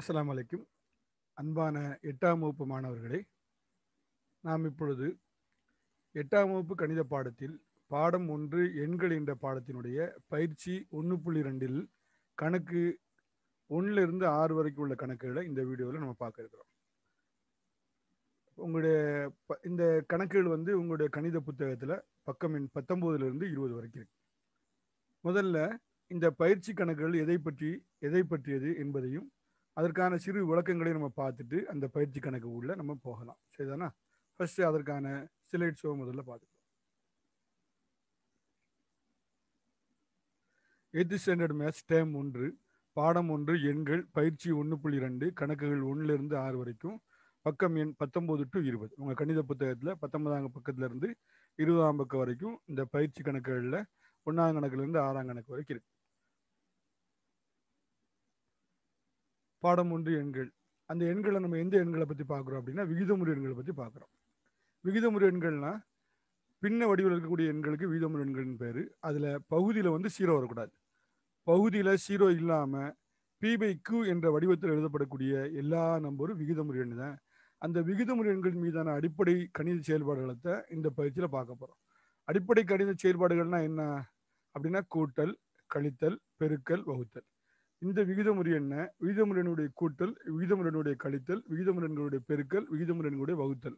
அஸ்லாம் வலைக்கும் அன்பான எட்டாம் வகுப்பு மாணவர்களே நாம் இப்பொழுது எட்டாம் வகுப்பு கணித பாடத்தில் பாடம் ஒன்று எண்கள் என்ற பாடத்தினுடைய பயிற்சி ஒன்று புள்ளி ரெண்டில் கணக்கு ஒன்றிலிருந்து ஆறு வரைக்கும் உள்ள கணக்குகளை இந்த வீடியோவில் நம்ம பார்க்க இருக்கிறோம் உங்களுடைய இந்த கணக்குகள் வந்து உங்களுடைய கணித புத்தகத்தில் பக்கம் எண் பத்தொம்போதுலேருந்து இருபது வரைக்கும் இருக்கு முதல்ல இந்த பயிற்சி கணக்குகள் எதை பற்றி எதை பற்றியது என்பதையும் அதற்கான சிறு விளக்கங்களை நம்ம பார்த்துட்டு அந்த பயிற்சி கணக்கு உள்ள நம்ம போகலாம் சரிதானா ஃபர்ஸ்ட் அதற்கான சிலைட் ஷோ முதல்ல பார்த்துக்கலாம் எய்த் ஸ்டாண்டர்ட் மேத்ஸ் டேம் ஒன்று பாடம் ஒன்று எண்கள் பயிற்சி ஒன்று புள்ளி ரெண்டு கணக்குகள் ஒன்றுலேருந்து ஆறு வரைக்கும் பக்கம் எண் பத்தொம்போது டு இருபது உங்கள் கணித புத்தகத்தில் பத்தொன்பதாம் பக்கத்துலேருந்து இருபதாம் பக்கம் வரைக்கும் இந்த பயிற்சி கணக்குகளில் ஒன்றாம் கணக்குலேருந்து ஆறாம் கணக்கு வரைக்கும் இருக்கு பாடம் ஒன்று எண்கள் அந்த எண்களை நம்ம எந்த எண்களை பற்றி பார்க்குறோம் அப்படின்னா விகிதமுறை எண்களை பற்றி பார்க்குறோம் விகிதமுறை எண்கள்னா பின்ன வடிவில் இருக்கக்கூடிய எண்களுக்கு விகிதமுறை எண்கள்னு பேர் அதில் பகுதியில் வந்து சீரோ வரக்கூடாது பகுதியில் சீரோ இல்லாமல் பி பை என்ற வடிவத்தில் எழுதப்படக்கூடிய எல்லா நம்பரும் விகிதமுறை எண் தான் அந்த விகிதமுறை எண்களின் மீதான அடிப்படை கணித செயல்பாடுகளை இந்த பயிற்சியில் பார்க்க போகிறோம் அடிப்படை கணித செயல்பாடுகள்னா என்ன அப்படின்னா கூட்டல் கழித்தல் பெருக்கல் வகுத்தல் இந்த விகிதமுறை என்ன விகிதமுறையினுடைய கூட்டல் விகிதமுறையினுடைய கழித்தல் விகிதமுறையினுடைய பெருக்கல் விகிதமுறையினுடைய வகுத்தல்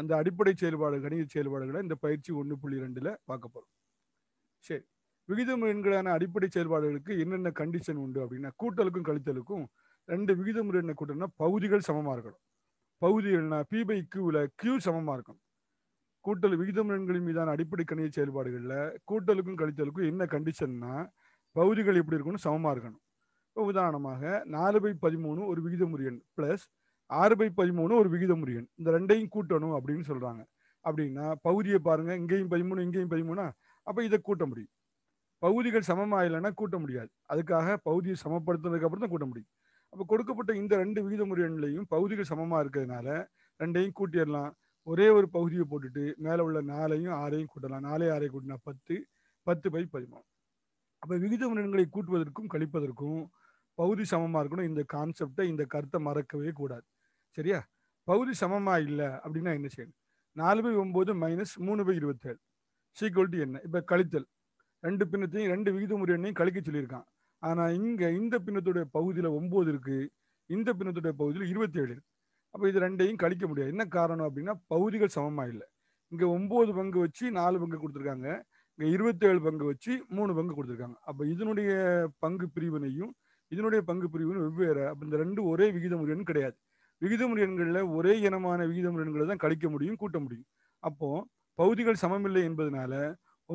அந்த அடிப்படை செயல்பாடு கணித செயல்பாடுகளை இந்த பயிற்சி ஒன்று புள்ளி ரெண்டுல பார்க்க போறோம் சரி விகிதம் அடிப்படை செயல்பாடுகளுக்கு என்னென்ன கண்டிஷன் உண்டு அப்படின்னா கூட்டலுக்கும் கழித்தலுக்கும் ரெண்டு விகிதமுறை என்ன கூட்டம்னா பகுதிகள் சமமா இருக்கணும் பகுதிகள்னா பி பை கியூவில் கியூ சமமா இருக்கும் கூட்டல் விகிதம் மீதான அடிப்படை கணித செயல்பாடுகளில் கூட்டலுக்கும் கழித்தலுக்கும் என்ன கண்டிஷன்னா பகுதிகள் எப்படி இருக்கணும் சமமா இருக்கணும் உதாரணமாக நாலு பை பதிமூணு ஒரு விகிதமுறியன் எண் பிளஸ் ஆறு பை பதிமூணு ஒரு விகிதமுறியன் இந்த ரெண்டையும் கூட்டணும் அப்படின்னு சொல்கிறாங்க அப்படின்னா பகுதியை பாருங்கள் இங்கேயும் பதிமூணு இங்கேயும் பதிமூணா அப்போ இதை கூட்ட முடியும் பகுதிகள் சமமாயில்லைன்னா கூட்ட முடியாது அதுக்காக பகுதியை சமப்படுத்தினதுக்கு அப்புறம் தான் கூட்ட முடியும் அப்போ கொடுக்கப்பட்ட இந்த ரெண்டு விகித எண்லையும் பகுதிகள் சமமாக இருக்கிறதுனால ரெண்டையும் கூட்டிடலாம் ஒரே ஒரு பகுதியை போட்டுட்டு மேலே உள்ள நாலையும் ஆறையும் கூட்டலாம் நாலே ஆறையும் கூட்டினா பத்து பத்து பை பதிமூணு அப்போ விகித முறையன்களை கூட்டுவதற்கும் கழிப்பதற்கும் பகுதி சமமாக இருக்கணும் இந்த கான்செப்டை இந்த கருத்தை மறக்கவே கூடாது சரியா பகுதி சமமாக இல்லை அப்படின்னா என்ன செய்யணும் நாலு பை ஒம்பது மைனஸ் மூணு பை இருபத்தேழு சீக்வல்ட்டி என்ன இப்போ கழித்தல் ரெண்டு பின்னத்தையும் ரெண்டு விகித முறையினையும் கழிக்க சொல்லியிருக்கான் ஆனால் இங்கே இந்த பின்னத்துடைய பகுதியில் ஒம்பது இருக்குது இந்த பின்னத்துடைய பகுதியில் இருபத்தேழு இருக்குது அப்போ இது ரெண்டையும் கழிக்க முடியாது என்ன காரணம் அப்படின்னா பகுதிகள் சமமாக இல்லை இங்கே ஒம்பது பங்கு வச்சு நாலு பங்கு கொடுத்துருக்காங்க இங்கே இருபத்தேழு பங்கு வச்சு மூணு பங்கு கொடுத்துருக்காங்க அப்போ இதனுடைய பங்கு பிரிவினையும் இதனுடைய பங்கு பிரிவுகள் வெவ்வேறு அப்போ இந்த ரெண்டு ஒரே விகித முறையன் கிடையாது விகித முறையன்களில் ஒரே இனமான விகித முறையன்களை தான் கழிக்க முடியும் கூட்ட முடியும் அப்போ பகுதிகள் சமமில்லை என்பதனால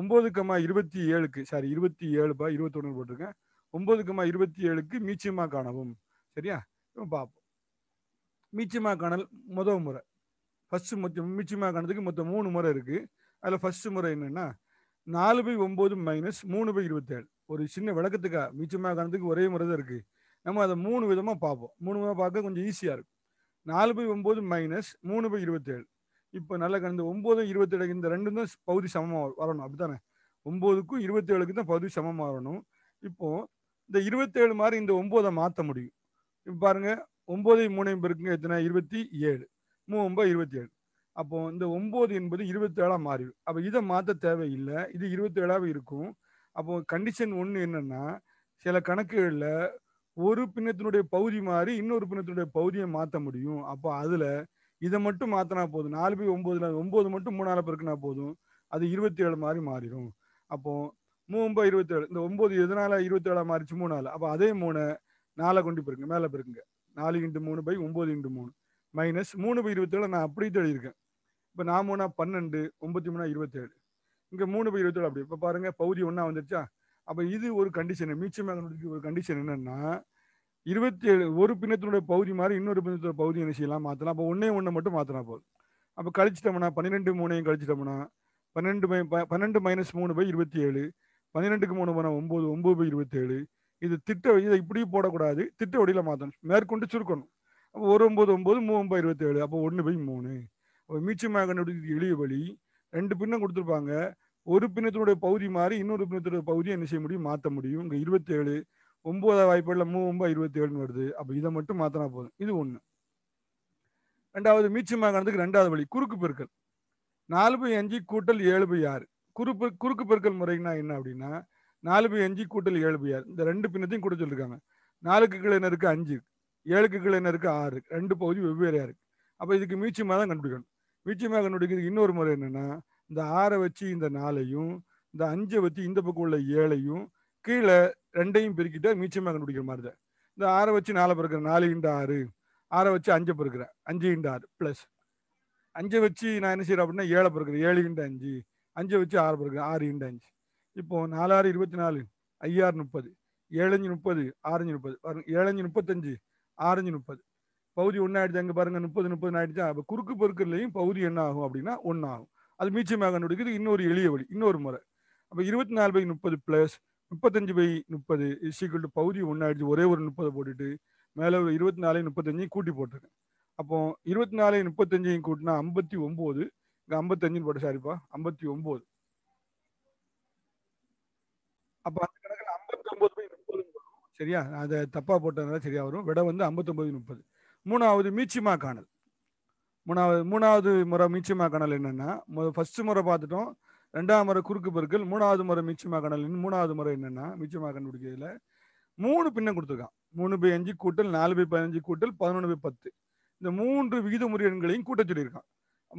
ஒம்பது கம்மா இருபத்தி ஏழுக்கு சாரி இருபத்தி ஏழு பா இருபத்தொன்று போட்டிருக்கேன் ஒம்பது கம்மா இருபத்தி ஏழுக்கு மீச்சமாக காணவும் சரியா பார்ப்போம் மீச்சமாக காணல் முத முறை ஃபஸ்ட்டு மொத்த மீச்சமாக காணதுக்கு மொத்தம் மூணு முறை இருக்குது அதில் ஃபஸ்ட்டு முறை என்னென்னா நாலு பை ஒம்பது மைனஸ் மூணு பை இருபத்தேழு ஒரு சின்ன விளக்கத்துக்கா மிச்சமாக கணத்துக்கு ஒரே முறை தான் இருக்கு நம்ம அதை மூணு விதமாக பார்ப்போம் மூணு விதமாக பார்க்க கொஞ்சம் ஈஸியாக இருக்கும் நாலு பை ஒம்பது மைனஸ் மூணு பை இருபத்தேழு இப்போ நல்ல கணந்து ஒம்போதும் இருபத்தேழு இந்த ரெண்டும் தான் பகுதி சமமாக வரணும் அப்படித்தானே ஒம்போதுக்கும் இருபத்தேழுக்கு தான் பகுதி சமமாக வரணும் இப்போ இந்த இருபத்தேழு மாதிரி இந்த ஒம்போதை மாற்ற முடியும் இப்போ பாருங்க ஒம்போதை மூணையும் பெருக்குங்க எத்தனை இருபத்தி ஏழு மூ ஒன்பது இருபத்தி ஏழு அப்போ இந்த ஒம்பது என்பது இருபத்தேழாக மாறிடும் அப்போ இதை மாற்ற தேவையில்லை இது இருபத்தேழாக இருக்கும் அப்போ கண்டிஷன் ஒன்று என்னன்னா சில கணக்குகளில் ஒரு பின்னத்தினுடைய பகுதி மாறி இன்னொரு பின்னத்தினுடைய பகுதியை மாற்ற முடியும் அப்போ அதில் இதை மட்டும் மாற்றினா போதும் நாலு பை ஒம்போதுல ஒம்பது மட்டும் மூணால் பெருக்குனா போதும் அது இருபத்தி ஏழு மாதிரி மாறிடும் அப்போ மூம்பா இருபத்தி ஏழு இந்த ஒம்பது எதனால இருபத்தி ஏழா மாறிச்சு மூணால் அப்போ அதே மூணு நாலை கொண்டு பெருங்க மேலே பிறகுங்க நாலு இன்ட்டு மூணு பை ஒம்பது இன்ட்டு மூணு மைனஸ் மூணு பை இருபத்தேழு நான் அப்படி தெளியிருக்கேன் இப்போ நான் மூணா பன்னெண்டு ஒம்பத்தி மூணா இருபத்தேழு இங்கே மூணு பை இருபத்தேழு அப்படி இப்போ பாருங்க பகுதி ஒன்றா வந்துருச்சா அப்போ இது ஒரு கண்டிஷன் மீச்சமேகனுக்கு ஒரு கண்டிஷன் என்னன்னா இருபத்தி ஏழு ஒரு பின்னத்தினுடைய பகுதி மாதிரி இன்னொரு பின்னத்தோட பகுதி என்ன செய்யலாம் மாற்றலாம் அப்போ ஒன்றே ஒன்றை மட்டும் மாற்றினா போதும் அப்போ கழிச்சிட்டோம்னா பன்னிரெண்டு மூணையும் கழிச்சிட்டோம்னா பன்னெண்டு மை பன்னெண்டு மைனஸ் மூணு பை இருபத்தி ஏழு பன்னிரெண்டுக்கு மூணு போனால் ஒம்பது ஒம்பது பை இருபத்தேழு இது திட்ட இதை இப்படியும் போடக்கூடாது திட்ட வடியில் மாற்றணும் மேற்கொண்டு சுருக்கணும் அப்போ ஒரு ஒம்பது ஒம்பது மூணு இருபத்தி இருபத்தேழு அப்போ ஒன்று பை மூணு அப்போ மீச்சமாக கண்டுபிடிக்க எளிய வழி ரெண்டு பின்னம் கொடுத்துருப்பாங்க ஒரு பிணத்தினுடைய பகுதி மாறி இன்னொரு பிணத்தினுடைய பகுதியை என்ன செய்ய முடியும் மாற்ற முடியும் இங்கே இருபத்தி ஏழு ஒன்பதாவது வாய்ப்புகளில் மூணு ஒன்பது இருபத்தி ஏழுன்னு வருது அப்போ இதை மட்டும் மாற்றினா போதும் இது ஒன்று ரெண்டாவது மாகாணத்துக்கு ரெண்டாவது வழி குறுக்கு பெருக்கல் நாலு பை அஞ்சு கூட்டல் ஏழு பை ஆறு குறுப்பு குறுக்கு பெருக்கல் முறைனா என்ன அப்படின்னா நாலு பை அஞ்சு கூட்டல் ஏழு பை ஆறு இந்த ரெண்டு பின்னத்தையும் கூட சொல்லியிருக்காங்க நாலுக்கு கீழே என்ன இருக்குது அஞ்சு ஏழுக்கு கீழே என்ன இருக்குது ஆறு ரெண்டு பகுதி வெவ்வேறையாக இருக்குது அப்போ இதுக்கு மாதிரி தான் கண்டுபிடிக்கணும் மீச்சமாக கண்டுபிடிக்கிறதுக்கு இன்னொரு முறை என்னென்னா இந்த ஆறை வச்சு இந்த நாலையும் இந்த அஞ்சை வச்சு இந்த பக்கம் உள்ள ஏழையும் கீழே ரெண்டையும் பிரிக்கிட்டா மீச்சமாக கண்டுபிடிக்கிற மாதிரி தான் இந்த ஆறை வச்சு நாலை பிறக்கிற நாலு இண்டு ஆறு ஆறை வச்சு அஞ்சை பிறக்கிறேன் அஞ்சு இண்டு ஆறு ப்ளஸ் அஞ்சை வச்சு நான் என்ன செய்யறேன் அப்படின்னா ஏழை பிறக்கிறேன் ஏழு இண்டு அஞ்சு அஞ்சை வச்சு ஆறு பிறக்கிறேன் ஆறு இண்டு அஞ்சு இப்போ நாலாறு இருபத்தி நாலு ஐயாறு முப்பது ஏழஞ்சு முப்பது ஆறஞ்சு முப்பது பாருங்க ஏழஞ்சு முப்பத்தஞ்சு ஆறஞ்சு முப்பது பகுதி ஒன்றாயிடுச்சு அங்கே பாருங்க முப்பது முப்பது ஆயிடுச்சா அப்போ குறுக்கு பொருட்கள்லையும் பகுதி என்ன ஆகும் அப்படின்னா ஒன்று ஆகும் அது மீச்சமாக கண்டுபிடிக்கிறது இன்னொரு எளிய வழி இன்னொரு முறை அப்போ இருபத்தி நாலு பை முப்பது ப்ளஸ் முப்பத்தஞ்சு பை முப்பது இஸ்இக்குவல் டு பகுதி ஒன்றாயிடுச்சு ஒரே ஒரு முப்பதை போட்டுட்டு மேலே ஒரு இருபத்தி நாலு முப்பத்தஞ்சையும் கூட்டி போட்டிருக்கேன் அப்போ இருபத்தி நாலு முப்பத்தஞ்சையும் கூட்டினா ஐம்பத்தி ஒம்பது இங்கே ஐம்பத்தஞ்சுன்னு போட்ட சாரிப்பா ஐம்பத்தி ஒம்பது அப்போ அந்த கணக்கில் ஐம்பத்தி ஒம்பது பை முப்பது சரியா அதை தப்பாக போட்டதுனால சரியா வரும் விட வந்து ஐம்பத்தொம்பது முப்பது மூணாவது மீச்சிமா காணல் மூணாவது மூணாவது முறை மீச்சமாக்கணல் என்னென்னா ஃபர்ஸ்ட் முறை பார்த்துட்டோம் ரெண்டாவது முறை குறுக்கு பொருட்கள் மூணாவது முறை மீச்சமாக்கணல் மூணாவது முறை என்னன்னா மீச்சமா கண்டுபிடிக்கிறதுல மூணு பின்ன கொடுத்துருக்கான் மூணு பை அஞ்சு கூட்டல் நாலு பை பதினஞ்சு கூட்டல் பதினொன்று பை பத்து இந்த மூன்று விகிதமுறை எண்களையும் கூட்ட சொல்லியிருக்கான்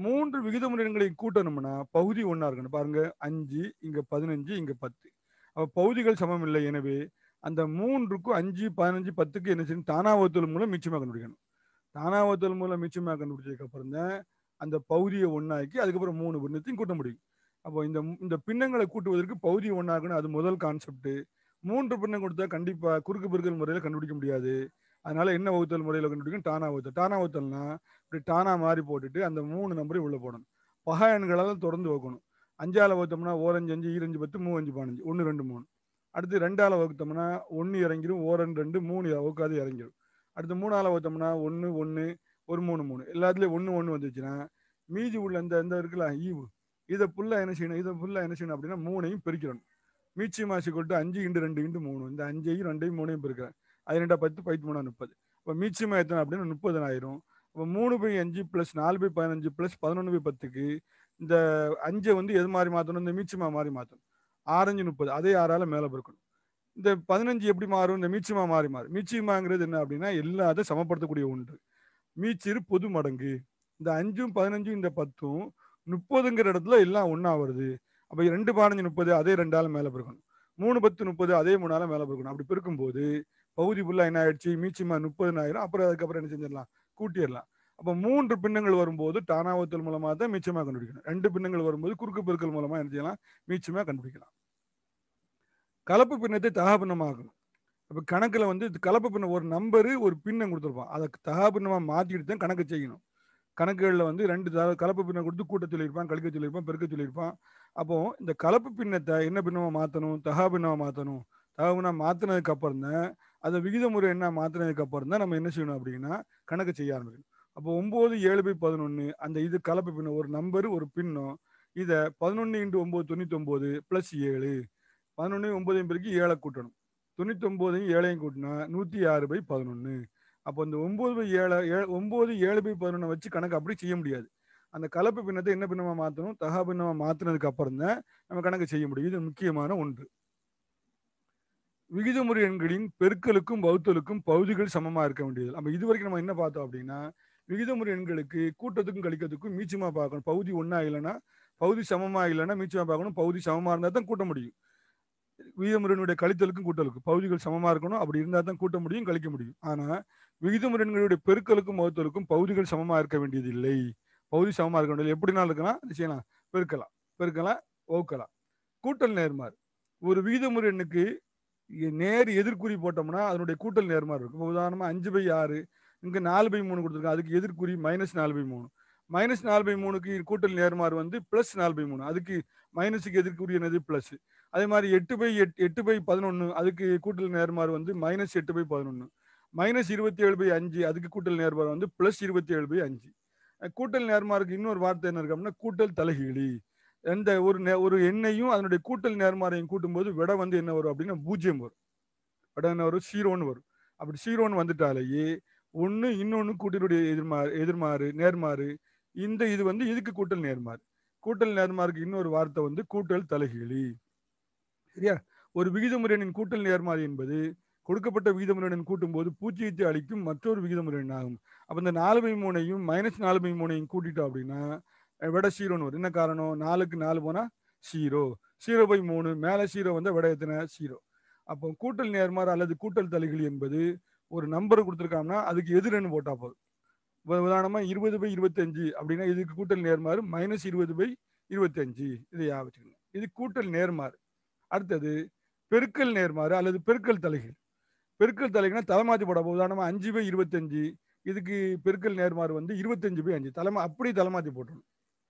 மூன்று விகிதமுறை முறையன்களையும் கூட்டணும்னா பகுதி ஒன்றா இருக்கணும் பாருங்க அஞ்சு இங்கே பதினஞ்சு இங்கே பத்து அப்போ பகுதிகள் சமம் இல்லை எனவே அந்த மூன்றுக்கும் அஞ்சு பதினஞ்சு பத்துக்கு என்ன செய்யணும் தானாவத்தல் மூலம் மிச்சமாக கண்டுபிடிக்கணும் தானாவத்தல் மூலம் மிச்சமாக கண்டுபிடிச்சதுக்கு அப்புறம் தான் அந்த பகுதியை ஒன்றாக்கி அதுக்கப்புறம் மூணு பின்னத்தையும் கூட்ட முடியும் அப்போ இந்த இந்த பின்னங்களை கூட்டுவதற்கு பகுதி ஒன்றாக்கணும் அது முதல் கான்செப்ட்டு மூன்று பின்னம் கொடுத்தா கண்டிப்பாக குறுக்கு பெருக்கல் முறையில் கண்டுபிடிக்க முடியாது அதனால என்ன வகுத்தல் முறையில் கண்டுபிடிக்கும் டானா வகுத்தல் டானா வகுத்தல்னா இப்படி டானா மாறி போட்டுட்டு அந்த மூணு நம்பரை உள்ளே போடணும் பகாயன்களால் தொடர்ந்து வைக்கணும் அஞ்சால வகுத்தோம்னா ஓரஞ்சு அஞ்சு ஈரஞ்சு பத்து அஞ்சு பதினஞ்சு ஒன்று ரெண்டு மூணு அடுத்து ரெண்டால் வகுத்தோம்னா ஒன்று இறங்கிடும் ஓரன் ரெண்டு மூணு வகுக்காது இறங்கிடும் அடுத்து மூணாவில் பார்த்தோம்னா ஒன்று ஒன்று ஒரு மூணு மூணு எல்லாத்துலேயும் ஒன்று ஒன்று வந்துச்சுன்னா மீதி உள்ள இந்த இந்த இருக்குல்ல ஈவு இதை ஃபுல்லாக என்ன செய்யணும் இதை ஃபுல்லாக என்ன செய்யணும் அப்படின்னா மூணையும் பிரிக்கிறணும் மீச்சி மாசி கொட்டு அஞ்சு இண்டு ரெண்டு இண்டு மூணு இந்த அஞ்சையும் ரெண்டையும் மூணையும் பிரிக்கிறேன் அது ரெண்டா பத்து பத்து மூணா முப்பது இப்போ மீச்சி எத்தனை அப்படின்னா முப்பதனாயிரம் இப்போ மூணு பை அஞ்சு ப்ளஸ் நாலு பை பதினஞ்சு ப்ளஸ் பதினொன்று பை பத்துக்கு இந்த அஞ்சை வந்து எது மாதிரி மாற்றணும் இந்த மீச்சி மா மாதிரி மாற்றணும் ஆரஞ்சு முப்பது அதே ஆறால் மேலே பிறக்கணும் இந்த பதினஞ்சு எப்படி மாறும் இந்த மீச்சிமா மாறி மாறும் மீச்சிமாங்கிறது என்ன அப்படின்னா எல்லாத்தையும் சமப்படுத்தக்கூடிய ஒன்று மீச்சிறு பொது மடங்கு இந்த அஞ்சும் பதினஞ்சும் இந்த பத்தும் முப்பதுங்கிற இடத்துல எல்லாம் ஒன்றா வருது அப்போ ரெண்டு பதினஞ்சு முப்பது அதே ரெண்டாலும் மேலே பிறக்கணும் மூணு பத்து முப்பது அதே மூணாலும் மேலே பிறக்கணும் அப்படி பிறக்கும் போது பகுதி ஃபுல்லாக என்ன ஆயிடுச்சு மீச்சிமா முப்பதுன்னு ஆயிரும் அப்புறம் அதுக்கப்புறம் என்ன செஞ்சிடலாம் கூட்டிடலாம் அப்போ மூன்று பின்னங்கள் வரும்போது டானாவத்தல் மூலமாக தான் மீச்சமாக கண்டுபிடிக்கணும் ரெண்டு பின்னங்கள் வரும்போது குறுக்கு பெருக்கல் மூலமாக என்ன செய்யலாம் மீச்சமாக கண்டுபிடிக்கலாம் கலப்பு பின்னத்தை தகாபின்னமாக்கணும் இப்போ கணக்கில் வந்து கலப்பு பின்ன ஒரு நம்பரு ஒரு பின்னம் கொடுத்துருப்பான் அதை தகாபின்னமாக மாற்றிட்டு தான் கணக்கு செய்யணும் கணக்குகளில் வந்து ரெண்டு கலப்பு பின்னம் கொடுத்து கூட்ட சொல்லியிருப்பான் கழிக்க சொல்லியிருப்பான் பெருக்க சொல்லியிருப்பான் அப்போ இந்த கலப்பு பின்னத்தை என்ன பின்னமாக மாற்றணும் தகா பின்னமாக மாற்றணும் தகவனா மாற்றினதுக்கு அப்புறம் தான் அதை விகித முறை என்ன மாற்றினதுக்கு அப்புறம் தான் நம்ம என்ன செய்யணும் அப்படின்னா கணக்கு செய்ய ஆரம்பிக்கணும் அப்போ ஒம்பது ஏழு பை பதினொன்று அந்த இது கலப்பு பின்னம் ஒரு நம்பரு ஒரு பின்னம் இதை பதினொன்று இன்ட்டு ஒம்பது தொண்ணூற்றி ஒம்பது ப்ளஸ் ஏழு பதினொன்னையும் ஒன்பதையும் பிறகு ஏழை கூட்டணும் தொண்ணூற்றி ஒம்போதையும் ஏழையும் கூட்டினா நூற்றி ஆறு பை பதினொன்று அப்போ இந்த ஒம்பது பை ஏழை ஏ ஒம்பது ஏழு பை பதினொன்று வச்சு கணக்கு அப்படி செய்ய முடியாது அந்த கலப்பு பின்னத்தை என்ன பின்னமாக மாற்றணும் தகா பின்னமாக மாற்றினதுக்கு அப்புறம் தான் நம்ம கணக்கு செய்ய முடியும் இது முக்கியமான ஒன்று விகிதமுறை எண்களின் பெருக்களுக்கும் பௌத்தலுக்கும் பகுதிகள் சமமாக இருக்க வேண்டியது நம்ம இது வரைக்கும் நம்ம என்ன பார்த்தோம் அப்படின்னா விகிதமுறை எண்களுக்கு கூட்டத்துக்கும் கழிக்கிறதுக்கும் மீச்சமாக பார்க்கணும் பகுதி ஒன்றா இல்லைன்னா பகுதி சமமாக இல்லைன்னா மீச்சமாக பார்க்கணும் பகுதி சமமாக இருந்தால் தான் கூட்ட முடியும் விகிதமுறையினுடைய கழித்தலுக்கும் கூட்டலுக்கும் பகுதிகள் சமமாக இருக்கணும் அப்படி இருந்தால் தான் கூட்ட முடியும் கழிக்க முடியும் ஆனால் விகிதமுறையினுடைய பெருக்கலுக்கும் மகத்தலுக்கும் பகுதிகள் சமமாக இருக்க வேண்டியது இல்லை பகுதி சமமாக இருக்க வேண்டிய எப்படினாலும் இருக்குன்னா செய்யலாம் பெருக்கலாம் பெருக்கலாம் ஓக்கலாம் கூட்டல் நேர்மாறு ஒரு விகிதமுறை எண்ணுக்கு நேர் எதிர்குறி போட்டோம்னா அதனுடைய கூட்டல் நேர்மாறு இருக்கும் உதாரணமாக அஞ்சு பை ஆறு இங்கே நாலு பை மூணு கொடுத்துருக்கோம் அதுக்கு எதிர்குறி மைனஸ் நாலு பை மூணு மைனஸ் நாலு பை மூணுக்கு கூட்டல் நேர்மாறு வந்து பிளஸ் நாலு பை மூணு அதுக்கு மைனஸுக்கு எதிர்குறி என்னது பிளஸ் அதே மாதிரி எட்டு பை எட் எட்டு பை பதினொன்று அதுக்கு கூட்டல் நேர்மாறு வந்து மைனஸ் எட்டு பை பதினொன்று மைனஸ் இருபத்தி ஏழு பை அஞ்சு அதுக்கு கூட்டல் நேர்மாறு வந்து ப்ளஸ் இருபத்தி ஏழு பை அஞ்சு கூட்டல் நேர்மாருக்கு இன்னொரு வார்த்தை என்ன இருக்கு அப்படின்னா கூட்டல் தலைகீழி எந்த ஒரு ஒரு எண்ணையும் அதனுடைய கூட்டல் நேர்மாறையும் கூட்டும்போது விட வந்து என்ன வரும் அப்படின்னா பூஜ்ஜியம் வரும் விட என்ன வரும் சீரோன்னு வரும் அப்படி சீரோன்னு வந்துட்டாலேயே ஒன்று இன்னொன்று கூட்டினுடைய எதிர்மாறு எதிர்மாறு நேர்மாறு இந்த இது வந்து இதுக்கு கூட்டல் நேர்மாறு கூட்டல் நேர்மாருக்கு இன்னொரு வார்த்தை வந்து கூட்டல் தலைகீழி சரியா ஒரு விகிதமுறையனின் கூட்டல் நேர்மாறு என்பது கொடுக்கப்பட்ட விகிதமுறையுடன் கூட்டும்போது பூஜ்ஜியத்தை அளிக்கும் மற்றொரு விகிதமுறையின் ஆகும் அப்போ இந்த நாலு பை மூணையும் மைனஸ் நாலு பை மூணையும் கூட்டிட்டோம் அப்படின்னா விட ஜீரோன்னு வரும் என்ன காரணம் நாலுக்கு நாலு போனால் ஜீரோ ஜீரோ பை மூணு மேலே ஜீரோ வந்தால் விட எத்தனை ஜீரோ அப்போ கூட்டல் நேர்மாறு அல்லது கூட்டல் தலைகள் என்பது ஒரு நம்பர் கொடுத்துருக்காங்கன்னா அதுக்கு எதிரென்னு போட்டால் போதும் உதாரணமாக இருபது பை இருபத்தஞ்சு அப்படின்னா இதுக்கு கூட்டல் நேர்மாறு மைனஸ் இருபது பை இருபத்தஞ்சு இதை யா வச்சுக்கணும் இது கூட்டல் நேர்மாறு அடுத்தது பெருக்கல் நேர்மாறு அல்லது பெருக்கல் தலைகள் பெருக்கல் தலைகள்னா தலைமாற்றி போட உதாரணமாக அஞ்சு பை இருபத்தஞ்சு இதுக்கு பெருக்கல் நேர்மாறு வந்து இருபத்தஞ்சு பை அஞ்சு தலைமை அப்படி மாற்றி போட்டணும்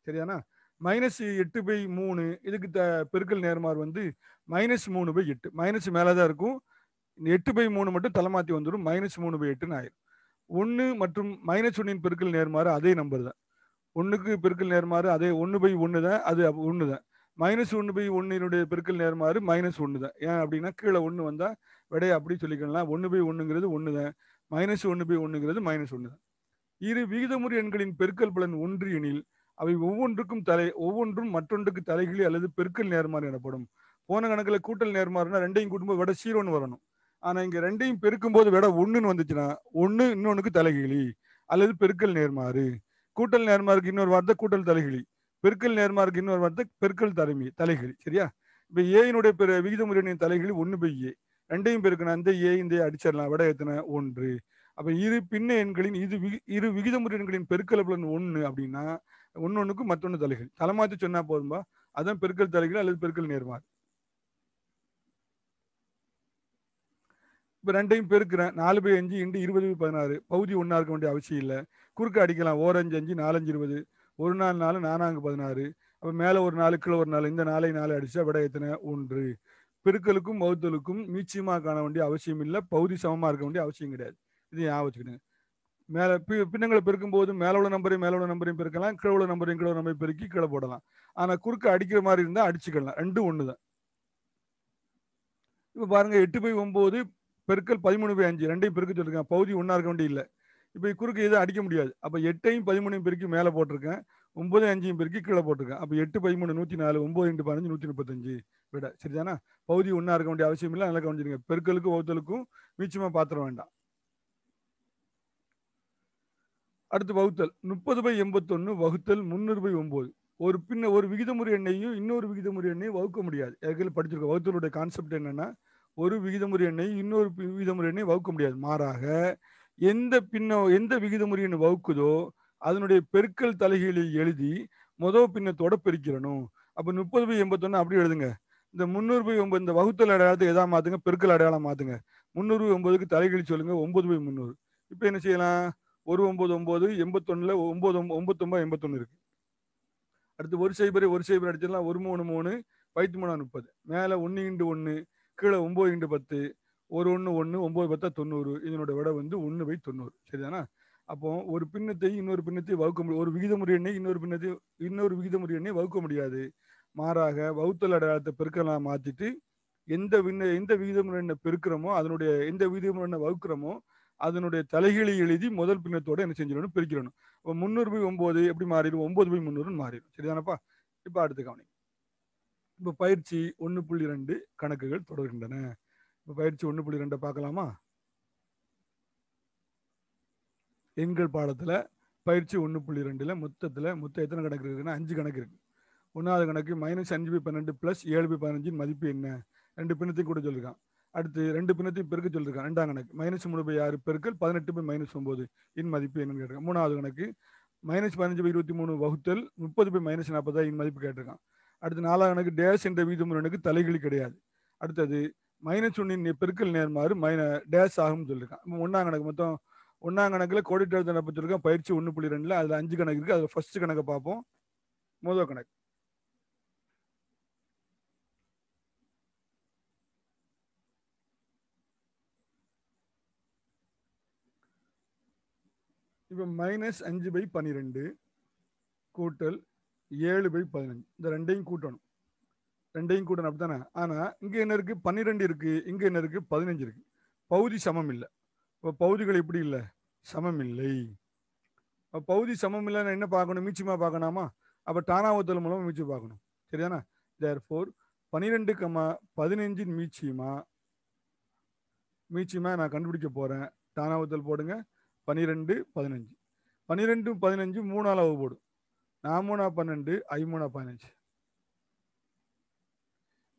சரியானா மைனஸ் எட்டு பை மூணு இதுக்கு த பெருக்கல் நேர்மாறு வந்து மைனஸ் மூணு பை எட்டு மைனஸ் மேலே தான் இருக்கும் எட்டு பை மூணு மட்டும் மாற்றி வந்துடும் மைனஸ் மூணு பை எட்டுன்னு ஆயிடும் ஒன்று மற்றும் மைனஸ் ஒன்னின் பெருக்கல் நேர்மாறு அதே நம்பர் தான் ஒன்றுக்கு பெருக்கல் நேர்மாறு அதே ஒன்று பை ஒன்று தான் அது ஒன்று தான் மைனஸ் ஒன்று பை ஒன்னுடைய பெருக்கல் நேர்மாறு மைனஸ் ஒன்று தான் ஏன் அப்படின்னா கீழே ஒன்று வந்தால் விடையை அப்படி சொல்லிக்கலாம் ஒன்று பை ஒன்றுங்கிறது ஒன்று தான் மைனஸ் ஒன்று பை ஒன்றுங்கிறது மைனஸ் ஒன்று தான் இரு விகிதமுறை எண்களின் பெருக்கல் பலன் ஒன்று எனில் அவை ஒவ்வொன்றுக்கும் தலை ஒவ்வொன்றும் மற்றொன்றுக்கு தலைகிழி அல்லது பெருக்கல் நேர்மாறு எனப்படும் போன கணக்கில் கூட்டல் நேர்மாறுனா ரெண்டையும் போது விட சீரோன்னு வரணும் ஆனால் இங்கே ரெண்டையும் பெருக்கும் போது விட ஒன்றுன்னு வந்துச்சுன்னா ஒன்று இன்னொன்றுக்கு தலைகிழி அல்லது பெருக்கல் நேர்மாறு கூட்டல் நேர்மாருக்கு இன்னொரு வார்த்தை கூட்டல் தலைகிழி பெருக்கல் நேர்மார்க்குன்னு இன்னொரு வார்த்தை பெருக்கல் தலைமை தலைகள் சரியா இப்போ ஏயினுடைய பெரு விகிதமுறையின் தலைகீழ் ஒன்று பை ஏ ரெண்டையும் பெருக்கணும் அந்த ஏ இந்த அடிச்சிடலாம் விட எத்தனை ஒன்று அப்போ இரு பின்ன எண்களின் இது இரு விகிதமுறை எண்களின் பெருக்கல் பலன் ஒன்று அப்படின்னா ஒன்று ஒன்றுக்கு மற்றொன்று தலைகள் தலைமாற்றி சொன்னால் போதும்பா அதுதான் பெருக்கல் தலைகள் அல்லது பெருக்கல் நேர்மா இப்போ ரெண்டையும் பெருக்கிறேன் நாலு பை அஞ்சு இண்டு இருபது பதினாறு பகுதி ஒன்றா இருக்க வேண்டிய அவசியம் இல்லை குறுக்க அடிக்கலாம் ஓரஞ்சு அஞ்சு நாலஞ்சு இருபது ஒரு நாள் நாலு நானாங்கு பதினாறு அப்போ மேலே ஒரு கிலோ ஒரு நாள் இந்த நாளை நாலு அடிச்சா விட எத்தனை ஒன்று பெருக்களுக்கும் மௌத்தலுக்கும் மீச்சியமாக காண வேண்டிய அவசியம் இல்லை பகுதி சமமாக இருக்க வேண்டிய அவசியம் கிடையாது இது ஞாபகம் வச்சுக்கிடுங்க மேலே பி பின்னங்களை பெருக்கும் போது மேல உள்ள நம்பரையும் மேல உள்ள நம்பரையும் பெருக்கலாம் கிழ உள்ள நம்பரையும் கிழ நம்பரையும் பெருக்கி கீழே போடலாம் ஆனால் குறுக்க அடிக்கிற மாதிரி இருந்தால் அடிச்சுக்கலாம் ரெண்டு ஒன்று தான் இப்போ பாருங்கள் எட்டு பை ஒம்பது பெருக்கல் பதிமூணு பை அஞ்சு ரெண்டையும் பெருக்க சொல்லிருக்கேன் பகுதி ஒன்றா இருக்க வேண்டிய இல்லை இப்போ குறுக்கு எதுவும் அடிக்க முடியாது அப்போ எட்டையும் பதிமூணையும் பெருக்கி மேலே போட்டிருக்கேன் ஒம்பது அஞ்சையும் பெருக்கி கீழே போட்டிருக்கேன் அப்போ எட்டு பதிமூணு நூற்றி நாலு ஒம்பது ரெண்டு பதினஞ்சு நூற்றி முப்பத்தஞ்சு விட சரிதானா பகுதி ஒன்றா இருக்க வேண்டிய அவசியம் இல்லை நல்லா கவனிச்சிருங்க பெருக்களுக்கும் ஒவ்வொருத்தலுக்கும் மீச்சமாக பாத்திரம் வேண்டாம் அடுத்து வகுத்தல் முப்பது பை எண்பத்தொன்று வகுத்தல் முந்நூறு பை ஒம்பது ஒரு பின்ன ஒரு விகிதமுறை எண்ணையும் இன்னொரு விகிதமுறை எண்ணையும் வகுக்க முடியாது ஏற்கனவே படிச்சிருக்கோம் வகுத்தலுடைய கான்செப்ட் என்னன்னா ஒரு விகிதமுறை எண்ணையும் இன்னொரு விகிதமுறை எண்ணையும் வகுக்க முடியாது மாறாக எந்த பின்ன எந்த விகிதமுறைன்னு வகுக்குதோ அதனுடைய பெருக்கல் தலைகீழை எழுதி மொதல் பின்னத்தோட பிரிக்கிறணும் அப்போ முப்பது பை எண்பத்தொன்று அப்படி எழுதுங்க இந்த முந்நூறு பை ஒன்பது இந்த வகுத்தல் அடையாளத்தை எதாவது மாற்றுங்க பெருக்கல் அடையாளம் மாற்றுங்க முந்நூறு ஒன்பதுக்கு தலைகீழ் சொல்லுங்கள் ஒம்பது பை முந்நூறு இப்போ என்ன செய்யலாம் ஒரு ஒன்பது ஒம்பது எண்பத்தொன்னுல ஒம்பது ஒம்பத்தொம்பது எண்பத்தொன்னு இருக்குது அடுத்து ஒரு சைபரை ஒரு சைபர் அடிச்சிடலாம் ஒரு மூணு மூணு பைத்து மூணு முப்பது மேலே ஒன்று இண்டு ஒன்று கீழே ஒம்பது இண்டு பத்து ஒரு ஒன்று ஒன்று ஒம்பது பத்தா தொண்ணூறு இதனோட விட வந்து ஒன்று பை தொண்ணூறு சரிதானா அப்போ ஒரு பின்னத்தை இன்னொரு பின்னத்தை வகுக்க முடியும் ஒரு விகிதமுறை எண்ணை இன்னொரு பின்னத்தை இன்னொரு விகிதமுறை எண்ணை வகுக்க முடியாது மாறாக வகுத்தல் அடையாளத்தை பெருக்கலாம் மாற்றிட்டு எந்த விண்ண எந்த விகிதமுறை எண்ணை பெருக்கிறோமோ அதனுடைய எந்த விகிதமுறை எண்ணை வகுக்கிறோமோ அதனுடைய தலைகீழி எழுதி முதல் பின்னத்தோடு என்ன செஞ்சிடணும் பிரிக்கிறணும் இப்போ முந்நூறு பை ஒம்பது எப்படி மாறிடும் ஒம்பது பை முந்நூறுன்னு மாறிடும் சரிதானப்பா இப்போ அடுத்து கவனி இப்போ பயிற்சி ஒன்று புள்ளி ரெண்டு கணக்குகள் தொடர்கின்றன இப்போ பயிற்சி ஒன்று புள்ளி ரெண்டை பார்க்கலாமா எண்கள் பாடத்தில் பயிற்சி ஒன்று புள்ளி ரெண்டில் மொத்தத்தில் மொத்தம் எத்தனை கணக்கு இருக்குன்னா அஞ்சு கணக்கு இருக்குது ஒன்றாவது கணக்கு மைனஸ் அஞ்சு பை பன்னெண்டு ப்ளஸ் ஏழு பை பதினஞ்சின் மதிப்பு என்ன ரெண்டு பின்னத்தையும் கூட சொல்லியிருக்கான் அடுத்து ரெண்டு பின்னத்தையும் பெருக்க சொல்லியிருக்கான் ரெண்டாம் கணக்கு மைனஸ் மூணு பை ஆறு பெருக்கள் பதினெட்டு பை மைனஸ் ஒம்பது இன் மதிப்பு என்னன்னு கேட்டிருக்கான் மூணாவது கணக்கு மைனஸ் பதினஞ்சு பை இருபத்தி மூணு வகுத்தல் முப்பது பை மைனஸ் நாற்பதா இன் மதிப்பு கேட்டிருக்கான் அடுத்து நாலாம் கணக்கு டேஸ் என்ற கணக்கு தலைகளி கிடையாது அடுத்தது மைனஸ் ஒன்னின் பெருக்கல் நேர்மாறு மைன டேஸ் ஆகும்னு சொல்லியிருக்கான் ஒன்றாம் கணக்கு மொத்தம் ஒன்றாம் கணக்கில் கோடிட்டு எழுத பற்றிருக்கோம் பயிற்சி ஒன்று புள்ளி ரெண்டில் அதில் அஞ்சு கணக்கு இருக்குது அதில் ஃபர்ஸ்ட் கணக்கை பார்ப்போம் முதல் கணக்கு இப்போ மைனஸ் அஞ்சு பை பன்னிரெண்டு கூட்டல் ஏழு பை பதினஞ்சு இந்த ரெண்டையும் கூட்டணும் ரெண்டையும் கூட அப்படித்தானே ஆனா இங்க என்ன இருக்கு பன்னிரெண்டு இருக்கு இங்க என்ன இருக்கு பதினஞ்சு இருக்கு பகுதி சமம் இல்லை இப்போ பகுதிகள் எப்படி இல்லை சமம் இல்லை பகுதி சமம் இல்லைன்னு என்ன பார்க்கணும் மீச்சமா பார்க்கணுமா அப்போ டானாவத்தல் மூலமாக மீச்சு பார்க்கணும் சரிதானா தேர் ஃபோர் பன்னிரெண்டு கம்மா பதினஞ்சின் மீச்சியுமா மீச்சியுமா நான் கண்டுபிடிக்க போகிறேன் டானாவத்தல் போடுங்க பன்னிரெண்டு பதினஞ்சு பன்னிரெண்டும் பதினஞ்சு மூணு அளவு போடும் நான் மூணா பன்னெண்டு ஐமூணா பதினஞ்சு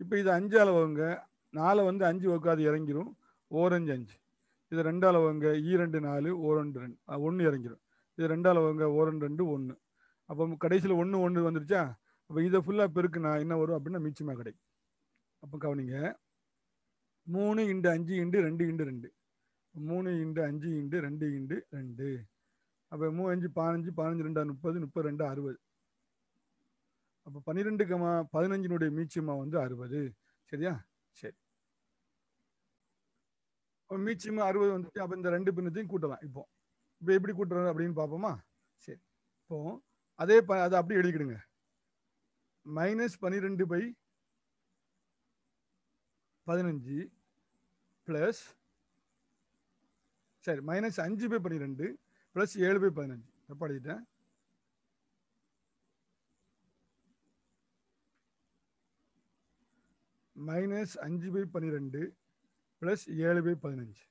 இப்போ இது அஞ்சு அளவுங்க நாலு வந்து அஞ்சு உக்காது இறங்கிடும் ஓரஞ்சு அஞ்சு இது ரெண்டால் அளவுங்க ஈ ரெண்டு நாலு ஓரண்டு ரெண்டு ஒன்று இறங்கிடும் இது ரெண்டால் வகுங்க ஓரெண்டு ரெண்டு ஒன்று அப்போ கடைசியில் ஒன்று ஒன்று வந்துருச்சா அப்போ இதை ஃபுல்லாக பெருக்குனா என்ன வரும் அப்படின்னா மிச்சமாக கிடைக்கும் அப்போ கவனிங்க மூணு இண்டு அஞ்சு இண்டு ரெண்டு இண்டு ரெண்டு மூணு இண்டு அஞ்சு இண்டு ரெண்டு இண்டு ரெண்டு அப்போ மூணு அஞ்சு பதினஞ்சு பதினஞ்சு ரெண்டா முப்பது முப்பது ரெண்டா அறுபது அப்போ பன்னிரெண்டு கமா பதினஞ்சினுடைய மீச்சிமா வந்து அறுபது சரியா சரி இப்போ அறுபது வந்துட்டு அப்போ இந்த ரெண்டு பின்னத்தையும் கூட்டலாம் இப்போ இப்போ எப்படி கூட்டுறது அப்படின்னு பார்ப்போமா சரி இப்போ அதே ப அதை அப்படி எழுதிக்கிடுங்க மைனஸ் பன்னிரெண்டு பை பதினஞ்சு ப்ளஸ் சரி மைனஸ் அஞ்சு பை பன்னிரெண்டு ப்ளஸ் ஏழு பை பதினஞ்சு தப்பாக மைனஸ் அஞ்சு பை பன்னிரெண்டு ப்ளஸ் ஏழு பை பதினஞ்சு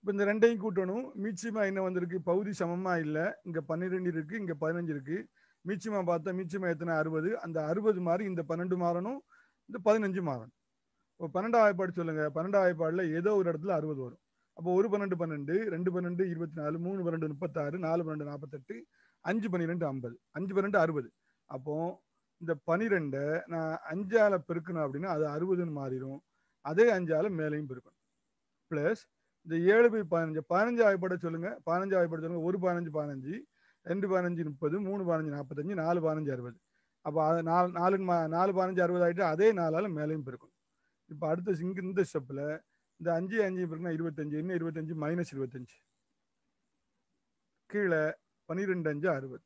இப்போ இந்த ரெண்டையும் கூட்டணும் மீச்சிமா என்ன வந்திருக்கு பகுதி சமமாக இல்லை இங்கே பன்னிரெண்டு இருக்குது இங்கே பதினஞ்சு இருக்குது மீச்சிமா பார்த்தா மீச்சிமா எத்தனை அறுபது அந்த அறுபது மாறி இந்த பன்னெண்டு மாறணும் இந்த பதினஞ்சு மாறணும் இப்போ பன்னெண்டு ஆயப்பாடு சொல்லுங்கள் பன்னெண்டு வாய்ப்பாடில் ஏதோ ஒரு இடத்துல அறுபது வரும் அப்போ ஒரு பன்னெண்டு பன்னெண்டு ரெண்டு பன்னெண்டு இருபத்தி நாலு மூணு பன்னெண்டு முப்பத்தாறு நாலு பன்னெண்டு நாற்பத்தெட்டு அஞ்சு பன்னிரெண்டு ஐம்பது அஞ்சு பன்னெண்டு அறுபது அப்போது இந்த பனிரெண்டை நான் அஞ்சால பெருக்கணும் அப்படின்னா அது அறுபதுன்னு மாறிடும் அதே அஞ்சால மேலையும் பெருக்கணும் ப்ளஸ் இந்த ஏழு பை பதினஞ்சு பதினஞ்சு ஆயப்பட சொல்லுங்க பதினஞ்சு ஆயப்பட சொல்லுங்க ஒரு பதினஞ்சு பதினஞ்சு ரெண்டு பதினஞ்சு முப்பது மூணு பதினஞ்சு நாற்பத்தஞ்சு நாலு பதினஞ்சு அறுபது அப்போ அது நாலு நாலு நாலு பதினஞ்சு அறுபது ஆகிட்டு அதே நாளால் மேலேயும் பெருக்கணும் இப்போ அடுத்த இங்கு இந்த ஸ்டெப்பில் இந்த அஞ்சு அஞ்சு பெருக்கினா இருபத்தஞ்சு இன்னும் இருபத்தஞ்சு மைனஸ் இருபத்தஞ்சு கீழே பன்னிரெண்டு அஞ்சு அறுபது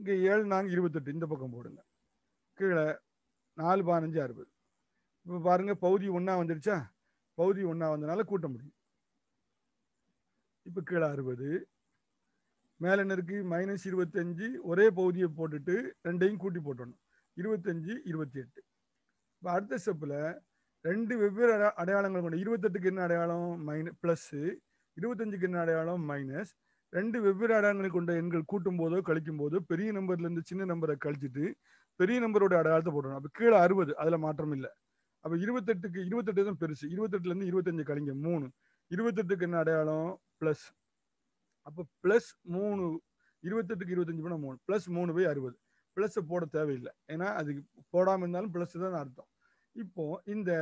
இங்கே ஏழு நான்கு இருபத்தெட்டு இந்த பக்கம் போடுங்க கீழே நாலு பதினஞ்சு அறுபது இப்போ பாருங்கள் பகுதி ஒன்றா வந்துடுச்சா பகுதி ஒன்றா வந்தனால கூட்ட முடியும் இப்போ கீழே அறுபது மேலே என்ன இருக்குது மைனஸ் இருபத்தஞ்சி ஒரே பகுதியை போட்டுட்டு ரெண்டையும் கூட்டி போட்டணும் இருபத்தஞ்சி இருபத்தி எட்டு இப்போ அடுத்த ஸ்டெப்பில் ரெண்டு வெவ்வேறு அடையாளங்கள் கொண்டு இருபத்தெட்டுக்கு என்ன அடையாளம் மைனஸ் ப்ளஸ்ஸு இருபத்தஞ்சுக்கு என்ன அடையாளம் மைனஸ் ரெண்டு வெவ்வேறு அடையாளங்களை கொண்ட எண்கள் கூட்டும் போதோ கழிக்கும் போதோ பெரிய நம்பர்ல இருந்து சின்ன நம்பரை கழிச்சிட்டு பெரிய நம்பரோட அடையாளத்தை போடுறோம் அப்போ கீழே அறுபது அதில் மாற்றம் இல்லை அப்போ இருபத்தெட்டுக்கு இருபத்தெட்டு தான் பெருசு இருபத்தெட்டுலேருந்து இருபத்தஞ்சு கழிங்க மூணு இருபத்தெட்டுக்கு என்ன அடையாளம் ப்ளஸ் அப்போ ப்ளஸ் மூணு இருபத்தெட்டுக்கு இருபத்தஞ்சு போனா மூணு ப்ளஸ் மூணு போய் அறுபது பிளஸ் போட தேவையில்லை ஏன்னா அதுக்கு போடாமல் இருந்தாலும் பிளஸ் தான் அர்த்தம் இப்போ இந்த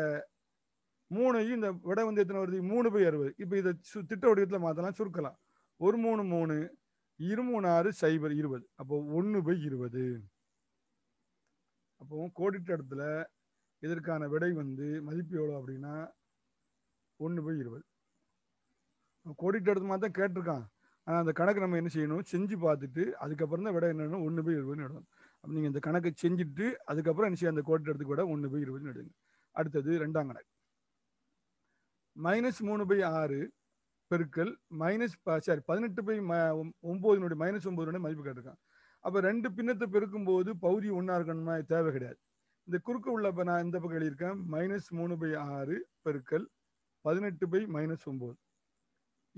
மூணையும் இந்த விட வந்து எத்தனை வருது மூணு போய் அறுபது இப்போ இதை சு திட்ட வடிவத்துல மாற்றலாம் சுருக்கலாம் ஒரு மூணு மூணு இரு மூணு ஆறு சைபர் இருபது அப்போ ஒன்று பை இருபது அப்போ கோடிட்ட இடத்துல இதற்கான விடை வந்து மதிப்பு எவ்வளோ அப்படின்னா ஒன்று பை இருபது கோடிட்ட இடத்து மாதிரி தான் கேட்டிருக்கான் ஆனால் அந்த கணக்கு நம்ம என்ன செய்யணும் செஞ்சு பார்த்துட்டு அதுக்கப்புறம் தான் விடை என்னென்னா ஒன்று போய் இருபதுன்னு எழுதணும் அப்போ நீங்கள் இந்த கணக்கை செஞ்சுட்டு அதுக்கப்புறம் என்ன செய்ய அந்த கோட்டை இடத்துக்கு விட ஒன்று போய் இருபதுன்னு எழுதுங்க அடுத்தது ரெண்டாம் கணக்கு மைனஸ் மூணு பை ஆறு பெருக்கல் மைனஸ் சாரி பதினெட்டு பை ஒம்போதுனுடைய மைனஸ் ஒன்பதுனுடைய மதிப்பு கேட்டிருக்கான் அப்போ ரெண்டு பின்னத்தை பெருக்கும் போது பகுதி ஒன்றா இருக்கணுமா தேவை கிடையாது இந்த குறுக்கு உள்ள இப்போ நான் இந்த பக்கம் எழுதியிருக்கேன் மைனஸ் மூணு பை ஆறு பெருக்கல் பதினெட்டு பை மைனஸ் ஒம்பது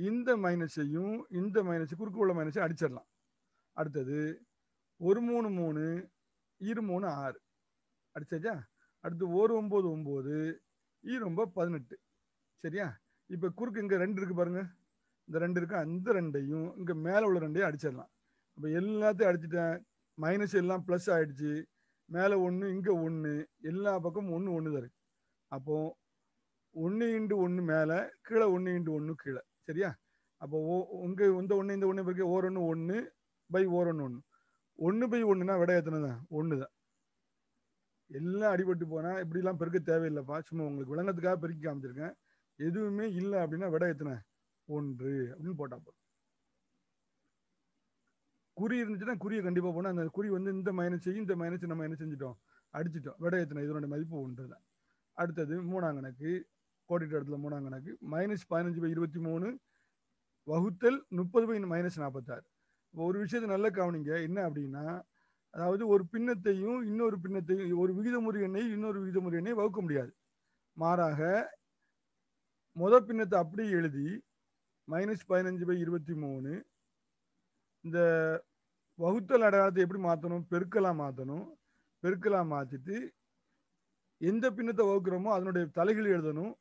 இந்த மைனஸையும் இந்த மைனஸ் குறுக்கு உள்ள மைனஸையும் அடிச்சிடலாம் அடுத்தது ஒரு மூணு மூணு இரு மூணு ஆறு அடிச்சாச்சா அடுத்து ஒரு ஒம்பது ஒம்பது ஈரொம்ப பதினெட்டு சரியா இப்போ குறுக்கு இங்கே ரெண்டு இருக்குது பாருங்கள் இந்த ரெண்டு இருக்கு அந்த ரெண்டையும் இங்கே மேலே உள்ள ரெண்டையும் அடிச்சிடலாம் இப்போ எல்லாத்தையும் அடிச்சிட்டேன் மைனஸ் எல்லாம் ப்ளஸ் ஆயிடுச்சு மேலே ஒன்று இங்கே ஒன்று எல்லா பக்கமும் ஒன்று ஒன்று தான் இருக்குது அப்போது ஒன்று இண்டு ஒன்று மேலே கீழே ஒன்று இண்டு ஒன்று கீழே சரியா அப்போ ஓ உங்க இந்த ஒன்று இந்த ஒன்று இருக்கு ஓர் ஒன்று ஒண்ணு பை ஓர் ஒன்று ஒன்று ஒண்ணு பை ஒண்ணுனா விட எத்தனை தான் ஒன்று தான் எல்லாம் அடிபட்டு போனால் இப்படிலாம் பெருக்க தேவையில்லைப்பா சும்மா உங்களுக்கு விளங்கத்துக்காக பெருக்கி காமிச்சிருக்கேன் எதுவுமே இல்லை அப்படின்னா விட எத்தனை ஒன்று அப்படின்னு போட்டா போதும் குறி இருந்துச்சுன்னா குறியை கண்டிப்பாக போனா அந்த குறி வந்து இந்த மைனஸ் செய்யும் இந்த மைனஸ் நம்ம என்ன செஞ்சிட்டோம் அடிச்சிட்டோம் விட எத்தனை இதனுடைய மதிப்பு ஒன்று தான் அடுத்தது மூணாம் கணக்கு கோடிட்டு இடத்துல மூணாம் கணக்கு மைனஸ் பதினஞ்சு பை இருபத்தி மூணு வகுத்தல் முப்பது பை மைனஸ் நாற்பத்தாறு இப்போ ஒரு விஷயத்தை நல்ல கவனிங்க என்ன அப்படின்னா அதாவது ஒரு பின்னத்தையும் இன்னொரு பின்னத்தையும் ஒரு விகிதமுறை எண்ணையும் இன்னொரு விகிதமுறை எண்ணெய் வகுக்க முடியாது மாறாக முத பின்னத்தை அப்படியே எழுதி மைனஸ் பதினஞ்சு பை இருபத்தி மூணு இந்த வகுத்தல் அடையாளத்தை எப்படி மாற்றணும் பெருக்கலாக மாற்றணும் பெருக்கலாக மாற்றிட்டு எந்த பின்னத்தை வகுக்கிறோமோ அதனுடைய தலைகள் எழுதணும்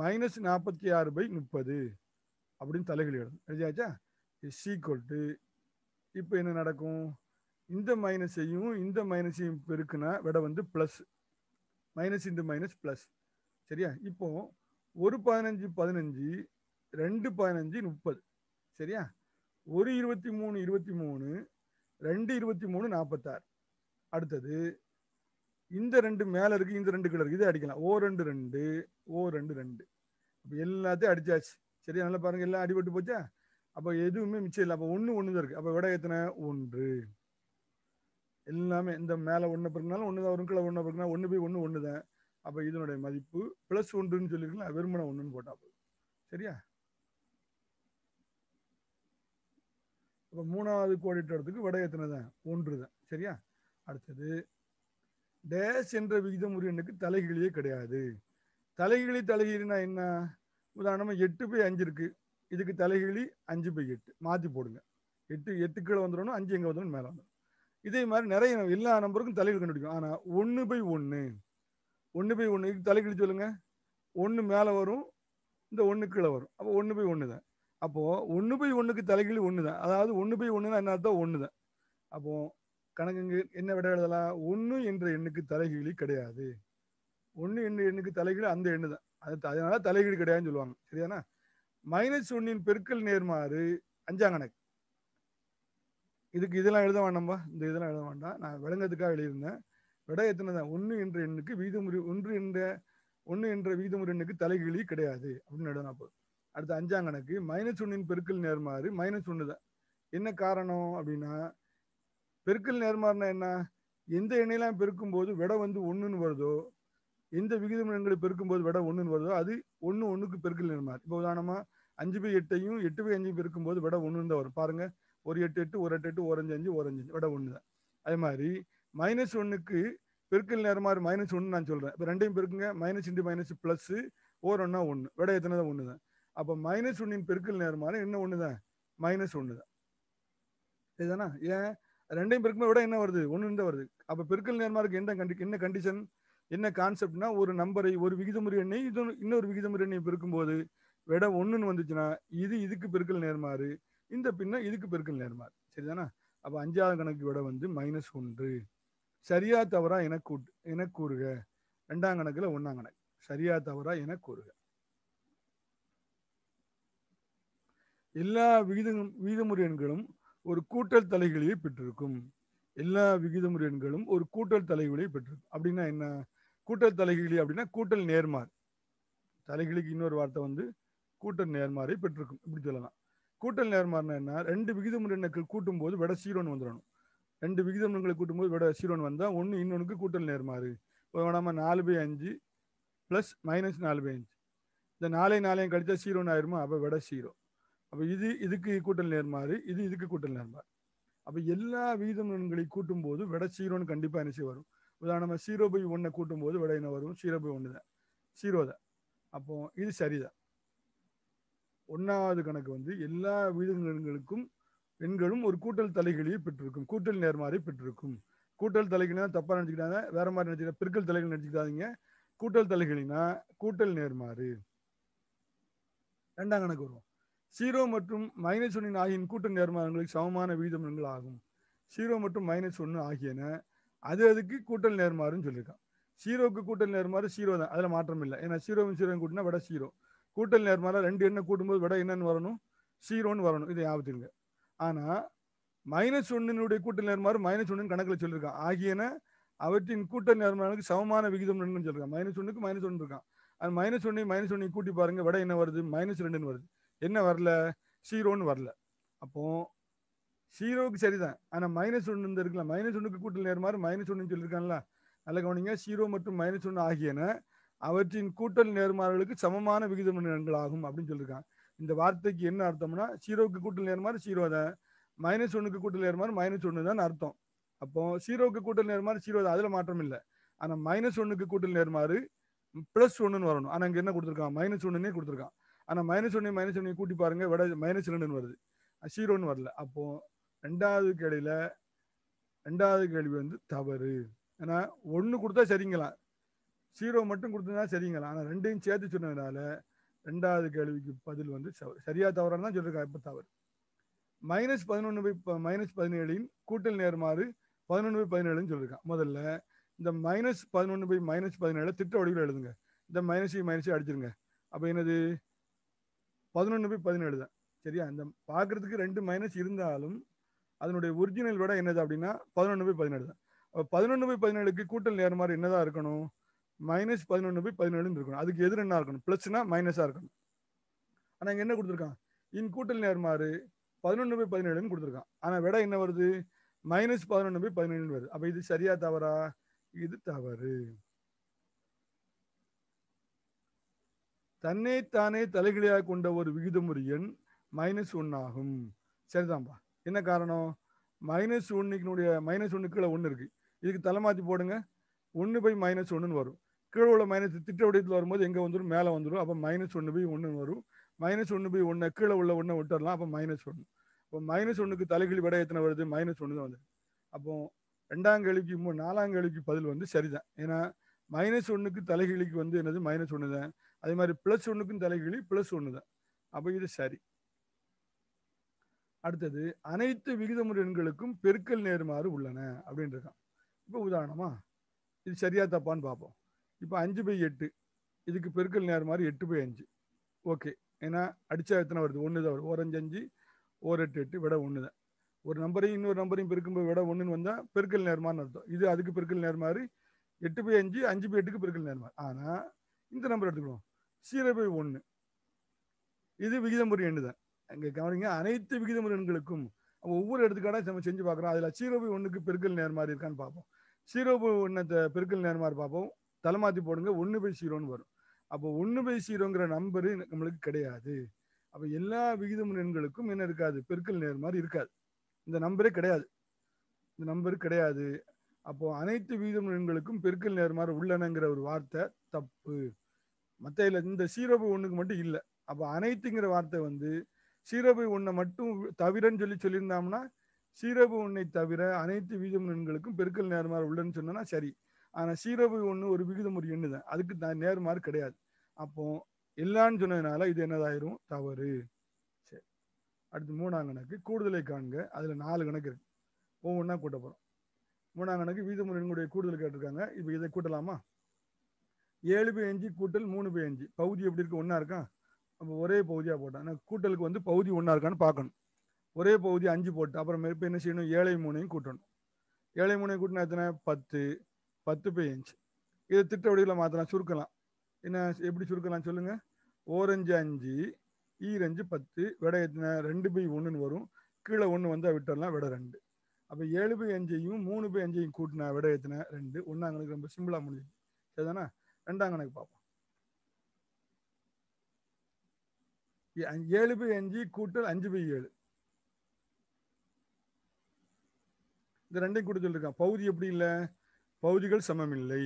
மைனஸ் நாற்பத்தி ஆறு பை முப்பது அப்படின்னு தலைகள் எழுதணும் எழுதியாச்சா சீக்வல்ட்டு இப்போ என்ன நடக்கும் இந்த மைனஸையும் இந்த மைனஸையும் பெருக்குனா விட வந்து ப்ளஸ் மைனஸ் இந்த மைனஸ் ப்ளஸ் சரியா இப்போது ஒரு பதினஞ்சு பதினஞ்சு ரெண்டு பதினஞ்சு முப்பது சரியா ஒரு இருபத்தி மூணு இருபத்தி மூணு ரெண்டு இருபத்தி மூணு நாற்பத்தாறு அடுத்தது இந்த ரெண்டு மேலே இருக்குது இந்த ரெண்டு கீழே இருக்குது இதை அடிக்கலாம் ஓ ரெண்டு ரெண்டு ஓ ரெண்டு ரெண்டு இப்போ எல்லாத்தையும் அடித்தாச்சு சரியா நல்லா பாருங்கள் எல்லாம் அடிபட்டு போச்சா அப்போ எதுவுமே மிச்சம் இல்லை அப்போ ஒன்று ஒன்று தான் இருக்குது அப்போ விட எத்தனை ஒன்று எல்லாமே இந்த மேலே ஒன்று பிறகுனாலும் ஒன்று தான் ஒரு கீழே ஒன்று பிறகுனா ஒன்று போய் ஒன்று ஒன்று தான் அப்போ இதனுடைய மதிப்பு ப்ளஸ் ஒன்றுன்னு சொல்லியிருக்கலாம் வெறுமனை ஒன்றுன்னு போட்டால் போதும் சரியா இப்போ மூணாவது கோடிட்டத்துக்கு வட எத்தனை தான் ஒன்று தான் சரியா அடுத்தது டேஷ் என்ற விகிதம் ஒரு எண்ணுக்கு தலைகிழியே கிடையாது தலைகிழி தலைகிழினா என்ன உதாரணமாக எட்டு பை அஞ்சு இருக்குது இதுக்கு தலைகிழி அஞ்சு பை எட்டு மாற்றி போடுங்க எட்டு எட்டு கீழே வந்துடணும் அஞ்சு எங்கே வந்துடணும் மேலே வந்துடும் இதே மாதிரி நிறைய எல்லா நம்பருக்கும் தலைகள் கண்டுபிடிக்கும் ஆனால் ஒன்று பை ஒன்று ஒன்று பை ஒன்று தலைக்கிடி சொல்லுங்க ஒன்று மேலே வரும் இந்த ஒன்று கீழே வரும் அப்போ ஒன்று பை ஒன்று தான் அப்போது ஒன்று பை ஒன்றுக்கு தலைகீழ் ஒன்று தான் அதாவது ஒன்று பை ஒன்றுனா என்ன அர்த்தம் ஒன்று தான் அப்போது கணக்குங்க என்ன விட எழுதலாம் ஒன்று என்ற எண்ணுக்கு தலைகீழி கிடையாது ஒன்று என்ற எண்ணுக்கு தலைகீழி அந்த எண்ணு தான் அது அதனால தலைகீழ் கிடையாதுன்னு சொல்லுவாங்க சரியானா மைனஸ் ஒன்னின் பெருக்கல் நேர்மாறு அஞ்சாம் கணக்கு இதுக்கு இதெல்லாம் எழுத வேண்டாம்பா இந்த இதெல்லாம் எழுத வேண்டாம் நான் விளங்கிறதுக்காக எழுதியிருந்தேன் விடை எத்தனை தான் ஒன்று என்ற எண்ணுக்கு வீதமுறை ஒன்று என்ற ஒன்று என்ற வீதமுறை எண்ணுக்கு தலைகிழி கிடையாது அப்படின்னு எழுதணும் அப்போ அடுத்த அஞ்சாம் கணக்கு மைனஸ் ஒன்னின் பெருக்கல் நேர்மாறு மைனஸ் ஒன்று தான் என்ன காரணம் அப்படின்னா பெருக்கல் நேர்மாறுனா என்ன எந்த எண்ணெயெல்லாம் பெருக்கும் போது விடை வந்து ஒன்றுன்னு வருதோ எந்த விகிதம் எண்களை பெருக்கும் போது விடை ஒன்றுன்னு வருதோ அது ஒன்று ஒன்றுக்கு பெருக்கல் நேர்மாறு இப்போ உதாரணமாக அஞ்சு பை எட்டையும் எட்டு பை அஞ்சு பெருக்கும் போது விட ஒன்று தான் வரும் பாருங்கள் ஒரு எட்டு எட்டு ஒரு எட்டு எட்டு ஒரு அஞ்சு அஞ்சு ஒரு அஞ்சு விடை ஒன்று தான் அதே மாதிரி மைனஸ் ஒன்றுக்கு பெருக்கல் மாதிரி மைனஸ் ஒன்று நான் சொல்கிறேன் இப்போ ரெண்டையும் பெருக்குங்க மைனஸ் இன்டி மைனஸ் பிளஸ் ஓர் ஒன்னா ஒன்று விட எத்தனை தான் ஒன்று தான் அப்போ மைனஸ் ஒன்னின் பெருக்கல் மாதிரி என்ன ஒண்ணுதான் மைனஸ் ஒன்று தான் இதுதானா ஏன் ரெண்டையும் பெருக்குமே விட என்ன வருது ஒன்று தான் வருது அப்போ பெருக்கல் நேரமாக இருக்குது என்ன கண்டி என்ன கண்டிஷன் என்ன கான்செப்ட்னா ஒரு நம்பரை ஒரு விகிதமுறை எண்ணெய் இது இன்னொரு விகிதமுறை பெருக்கும் போது விட ஒன்றுன்னு வந்துச்சுன்னா இது இதுக்கு பெருக்கல் நேர்மாறு இந்த பின்ன இதுக்கு பெருக்கல் நேர்மாறு சரிதானா அப்போ அஞ்சாவது கணக்கு விட வந்து மைனஸ் ஒன்று சரியா தவறா என கூ என கூறுக ரெண்டாம் கணக்குல ஒன்னாம் கணக்கு சரியா தவறா என கூறுக எல்லா விகித விகிதமுறை எண்களும் ஒரு கூட்டல் தலைகளையை பெற்றிருக்கும் எல்லா விகிதமுறை எண்களும் ஒரு கூட்டல் தலைகளையை பெற்றிருக்கும் அப்படின்னா என்ன கூட்டல் தலைகளி அப்படின்னா கூட்டல் நேர்மாறு தலைகளுக்கு இன்னொரு வார்த்தை வந்து கூட்டல் நேர்மாறை பெற்றிருக்கும் இப்படி சொல்லலாம் கூட்டல் நேர்மாறுனா என்ன ரெண்டு விகிதமுறை எண்ணுக்கு கூட்டும் போது விட சீரோன்னு வந்துடணும் ரெண்டு விகிதங்களை கூட்டும்போது விட சீரோன் வந்தால் ஒன்று இன்னொன்றுக்கு கூட்டல் நேர்மாறு இப்போ நம்ம நாலு பை அஞ்சு ப்ளஸ் மைனஸ் நாலு பை அஞ்சு இந்த நாலையும் நாலையும் கழிச்சா சீரோன்னு ஆயிருமா அப்போ விட சீரோ அப்போ இது இதுக்கு கூட்டல் நேர்மாறு இது இதுக்கு கூட்டல் நேர்மாறு அப்போ எல்லா கூட்டும் கூட்டும்போது விட சீரோன்னு கண்டிப்பாக என்ன செய்ய வரும் உதாரணமாக சீரோ பை ஒன்றை கூட்டும்போது விட என்ன வரும் சீரோ பை ஒன்று தான் சீரோ தான் அப்போ இது சரிதான் ஒன்றாவது கணக்கு வந்து எல்லா விகிதங்களுக்கும் பெண்களும் ஒரு கூட்டல் தலைகளையும் பெற்றிருக்கும் கூட்டல் நேர்மாறி பெற்றிருக்கும் கூட்டல் தலைகள்னா தப்பா நினைச்சுக்கிட்டாங்க வேற மாதிரி நினைச்சுக்கா பிற்கல் தலைகள் நினைச்சுக்கிட்டாதீங்க கூட்டல் தலைகளினா கூட்டல் நேர்மாறு ரெண்டாம் கணக்கு வரும் சீரோ மற்றும் மைனஸ் ஒன்னின் ஆகியின் கூட்டல் நேர்மாறங்களுக்கு சமமான விகிதம் எண்கள் ஆகும் சீரோ மற்றும் மைனஸ் ஒன்று ஆகியன அது அதுக்கு கூட்டல் நேர்மாறுன்னு சொல்லியிருக்கான் ஜீரோக்கு கூட்டல் நேர்மாறு சீரோ தான் அதில் மாற்றம் இல்லை ஏன்னா சீரோவும் ஜீரோ கூட்டினா விட சீரோ கூட்டல் நேர்மாறாக ரெண்டு எண்ணெய் கூட்டும்போது விட என்னன்னு வரணும் சீரோன்னு வரணும் இதை ஞாபகத்துக்குங்க ஆனா மைனஸ் ஒன்னுடைய கூட்ட நேர்மாறு மைனஸ் ஒன்னு கணக்கில் சொல்லியிருக்கான் ஆகியன அவற்றின் கூட்ட நேர்மாறுக்கு சமமான விகிதம் ரெண்டுன்னு சொல்லியிருக்கான் மைனஸ் ஒன்னுக்கு மைனஸ் ஒன்று இருக்கான் அது மைனஸ் ஒன்னு மைனஸ் ஒன்னு கூட்டி பாருங்க விட என்ன வருது மைனஸ் ரெண்டுன்னு வருது என்ன வரல ஜீரோன்னு வரல அப்போ ஜீரோவுக்கு சரிதான் ஆனா மைனஸ் ஒன்று இருக்குல்ல மைனஸ் ஒன்னுக்கு கூட்டல் நேர்மாறு மைனஸ் ஒன்னு சொல்லியிருக்கான்ல நல்ல கவனிங்க ஜீரோ மற்றும் மைனஸ் ஒன்று ஆகியன அவற்றின் கூட்டல் நேர்மாறுகளுக்கு சமமான விகிதம் ஆகும் அப்படின்னு சொல்லியிருக்கான் இந்த வார்த்தைக்கு என்ன அர்த்தம்னா ஜீரோவுக்கு கூட்டல் நேர்மாறு ஜீரோ தான் மைனஸ் ஒன்றுக்கு கூட்டல் நேர்மாறு மைனஸ் ஒன்று தான் அர்த்தம் அப்போ ஜீரோவுக்கு கூட்டல் நேர்மாறு ஜீரோ தான் அதில் மாற்றம் இல்லை ஆனால் மைனஸ் ஒன்றுக்கு கூட்டல் நேர்மாறு ப்ளஸ் ஒன்றுன்னு வரணும் ஆனால் இங்கே என்ன கொடுத்துருக்கான் மைனஸ் ஒன்றுனே கொடுத்துருக்கான் ஆனால் மைனஸ் ஒன்று மைனஸ் ஒன்று கூட்டி பாருங்க விட மைனஸ் ரெண்டுன்னு வருது ஜீரோன்னு வரல அப்போ ரெண்டாவது கேள்வியில் ரெண்டாவது கேள்வி வந்து தவறு ஏன்னா ஒன்று கொடுத்தா சரிங்களாம் ஜீரோ மட்டும் கொடுத்ததுனா சரிங்களா ஆனால் ரெண்டையும் சேர்த்து சொன்னதுனால ரெண்டாவது கேள்விக்கு பதில் வந்து சரியா தவறான தான் சொல்லிருக்காங்க இப்போ தவறு மைனஸ் பதினொன்று பை மைனஸ் பதினேழின் கூட்டல் நேர்மாறு பதினொன்று பை பதினேழுன்னு சொல்லியிருக்கான் முதல்ல இந்த மைனஸ் பதினொன்று பை மைனஸ் பதினேழு திட்ட வடிவில் எழுதுங்க இந்த மைனஸையும் மைனஸையும் அடிச்சிருங்க அப்போ என்னது பதினொன்று பை பதினேழு தான் சரியா இந்த பார்க்குறதுக்கு ரெண்டு மைனஸ் இருந்தாலும் அதனுடைய ஒரிஜினல் விட என்னது அப்படின்னா பதினொன்று பை பதினேழு தான் பதினொன்று பை பதினேழுக்கு கூட்டல் நேர்மாறு என்னதான் இருக்கணும் மைனஸ் பதினொன்று போய் பதினேழு இருக்கணும் அதுக்கு எதிர் என்ன இருக்கணும் ப்ளஸ்னா மைனஸாக இருக்கணும் ஆனால் இங்கே என்ன கொடுத்துருக்கான் இன் கூட்டல் நேர்மாறு பதினொன்று பை பதினேழுன்னு கொடுத்துருக்கான் ஆனால் விட என்ன வருது மைனஸ் பதினொன்று பை பதினேழுன்னு வருது அப்போ இது சரியா தவறா இது தவறு தன்னை தானே தலைகீழாக கொண்ட ஒரு விகிதமுறை எண் மைனஸ் ஒன் ஆகும் சரிதான்பா என்ன காரணம் மைனஸ் ஒன்னுக்குனுடைய மைனஸ் ஒன்று கீழே ஒன்று இருக்குது இதுக்கு தலை மாற்றி போடுங்க ஒன்று பை மைனஸ் ஒன்றுன்னு வரும் கீழே உள்ள மைனஸ் திட்ட வடிவத்தில் வரும்போது எங்கே வந்துடும் மேலே வந்துடும் அப்போ மைனஸ் ஒன்று போய் ஒன்று வரும் மைனஸ் ஒன்று போய் ஒன்று கீழே உள்ள ஒன்றை விட்டுடலாம் அப்போ மைனஸ் ஒன்று இப்போ மைனஸ் ஒன்றுக்கு தலைகீழ் விட எத்தனை வருது மைனஸ் ஒன்று தான் வருது அப்போ ரெண்டாம் கேள்விக்கு மூணு நாலாம் கேள்விக்கு பதில் வந்து சரிதான் ஏன்னா மைனஸ் ஒன்றுக்கு தலைகிழிக்கு வந்து என்னது மைனஸ் ஒன்று தான் அதே மாதிரி ப்ளஸ் ஒன்றுக்கும் தலைகிழி ப்ளஸ் ஒன்று தான் அப்போ இது சரி அடுத்தது அனைத்து விகிதமுறை எண்களுக்கும் பெருக்கல் நேர்மாறு உள்ளன அப்படின்றதான் இப்போ உதாரணமா இது சரியா தப்பான்னு பார்ப்போம் இப்போ அஞ்சு பை எட்டு இதுக்கு பெருக்கல் நேரம் மாதிரி எட்டு பை அஞ்சு ஓகே ஏன்னா அடித்தா எத்தனை வருது ஒன்று தான் வருது ஓர் அஞ்சு ஓர் எட்டு எட்டு விட ஒன்று தான் ஒரு நம்பரையும் இன்னொரு நம்பரையும் பெருக்கும்போது விட ஒன்றுன்னு வந்தால் பெருக்கல் நேரமானு அர்த்தம் இது அதுக்கு பெருக்கல் நேரம் மாதிரி எட்டு பை அஞ்சு அஞ்சு பை எட்டுக்கு பெருக்கல் மாதிரி ஆனால் இந்த நம்பர் எடுத்துக்கிறோம் சீரோ பை ஒன்று இது விகிதமுறை எண்ணு தான் இங்கே கவனிங்க அனைத்து விகிதமுறை எண்களுக்கும் ஒவ்வொரு எடுத்துக்காட்டாக நம்ம செஞ்சு பார்க்குறோம் அதில் சீரோ பை ஒன்றுக்கு பெருக்கல் நேர் மாதிரி இருக்கான்னு பார்ப்போம் சீரோ பை ஒன்றை பெருக்கல் நேர் மாதிரி பார்ப்போம் தலை மாற்றி போடுங்க ஒன்று பை ஜீரோன்னு வரும் அப்போ ஒன்று பை ஜீரோங்கிற நம்பரு நம்மளுக்கு கிடையாது அப்போ எல்லா விகிதம் எண்களுக்கும் என்ன இருக்காது பெருக்கல் நேர் மாதிரி இருக்காது இந்த நம்பரே கிடையாது இந்த நம்பர் கிடையாது அப்போ அனைத்து விகிதம் எண்களுக்கும் பெருக்கல் நேர்மாறு உள்ளனங்கிற ஒரு வார்த்தை தப்பு மற்ற இல்லை இந்த சீரோ பை ஒன்றுக்கு மட்டும் இல்லை அப்போ அனைத்துங்கிற வார்த்தை வந்து சீரோ பை ஒன்றை மட்டும் தவிரன்னு சொல்லி சொல்லியிருந்தோம்னா சீரோ பை ஒன்றை தவிர அனைத்து விகிதம் எண்களுக்கும் பெருக்கல் நேர்மாறு உள்ளன்னு சொன்னோன்னா சரி ஆனால் சீரவு ஒன்று ஒரு விகிதம் ஒரு எண்ணு தான் அதுக்கு நேர்மாறு கிடையாது அப்போ இல்லைன்னு சொன்னதுனால இது என்னதாயிரும் தவறு சரி அடுத்து மூணாம் கணக்கு கூடுதலை காண்க அதில் நாலு கணக்கு இருக்கு ஒவ்வொன்றா கூட்ட போகிறோம் மூணாம் கணக்கு வீதம் ரெண்டுடைய கூடுதல் கேட்டிருக்காங்க இப்போ இதை கூட்டலாமா ஏழு பை அஞ்சு கூட்டல் மூணு பை அஞ்சு பகுதி எப்படி இருக்கு ஒன்றா இருக்கா அப்போ ஒரே பகுதியாக போட்டேன் நான் கூட்டலுக்கு வந்து பகுதி ஒன்றா இருக்கான்னு பார்க்கணும் ஒரே பகுதி அஞ்சு போட்டு அப்புறம் இப்போ என்ன செய்யணும் ஏழை மூணையும் கூட்டணும் ஏழை மூணையும் கூட்டினா எத்தனை பத்து பத்து பை இன்ச் இது திட்ட வடிவில் மாற்றலாம் சுருக்கலாம் என்ன எப்படி சுருக்கலாம் சொல்லுங்க ஓரஞ்சு அஞ்சு ஈரஞ்சு பத்து விடை ரெண்டு பை ஒன்றுன்னு வரும் கீழே ஒன்று வந்தால் விட்டுடலாம் விடை ரெண்டு அப்போ ஏழு பை அஞ்சையும் மூணு பை அஞ்சையும் கூட்டினா விடை எத்தின ரெண்டு ஒன்றாம் கணக்கு ரொம்ப சிம்பிளாக முடிஞ்சு சரிதானா ரெண்டாம் கணக்கு பார்ப்போம் ஏழு பை அஞ்சு கூட்டல் அஞ்சு பை ஏழு இந்த ரெண்டையும் கூட்ட சொல்லியிருக்கான் பகுதி எப்படி இல்லை பகுதிகள் சமமில்லை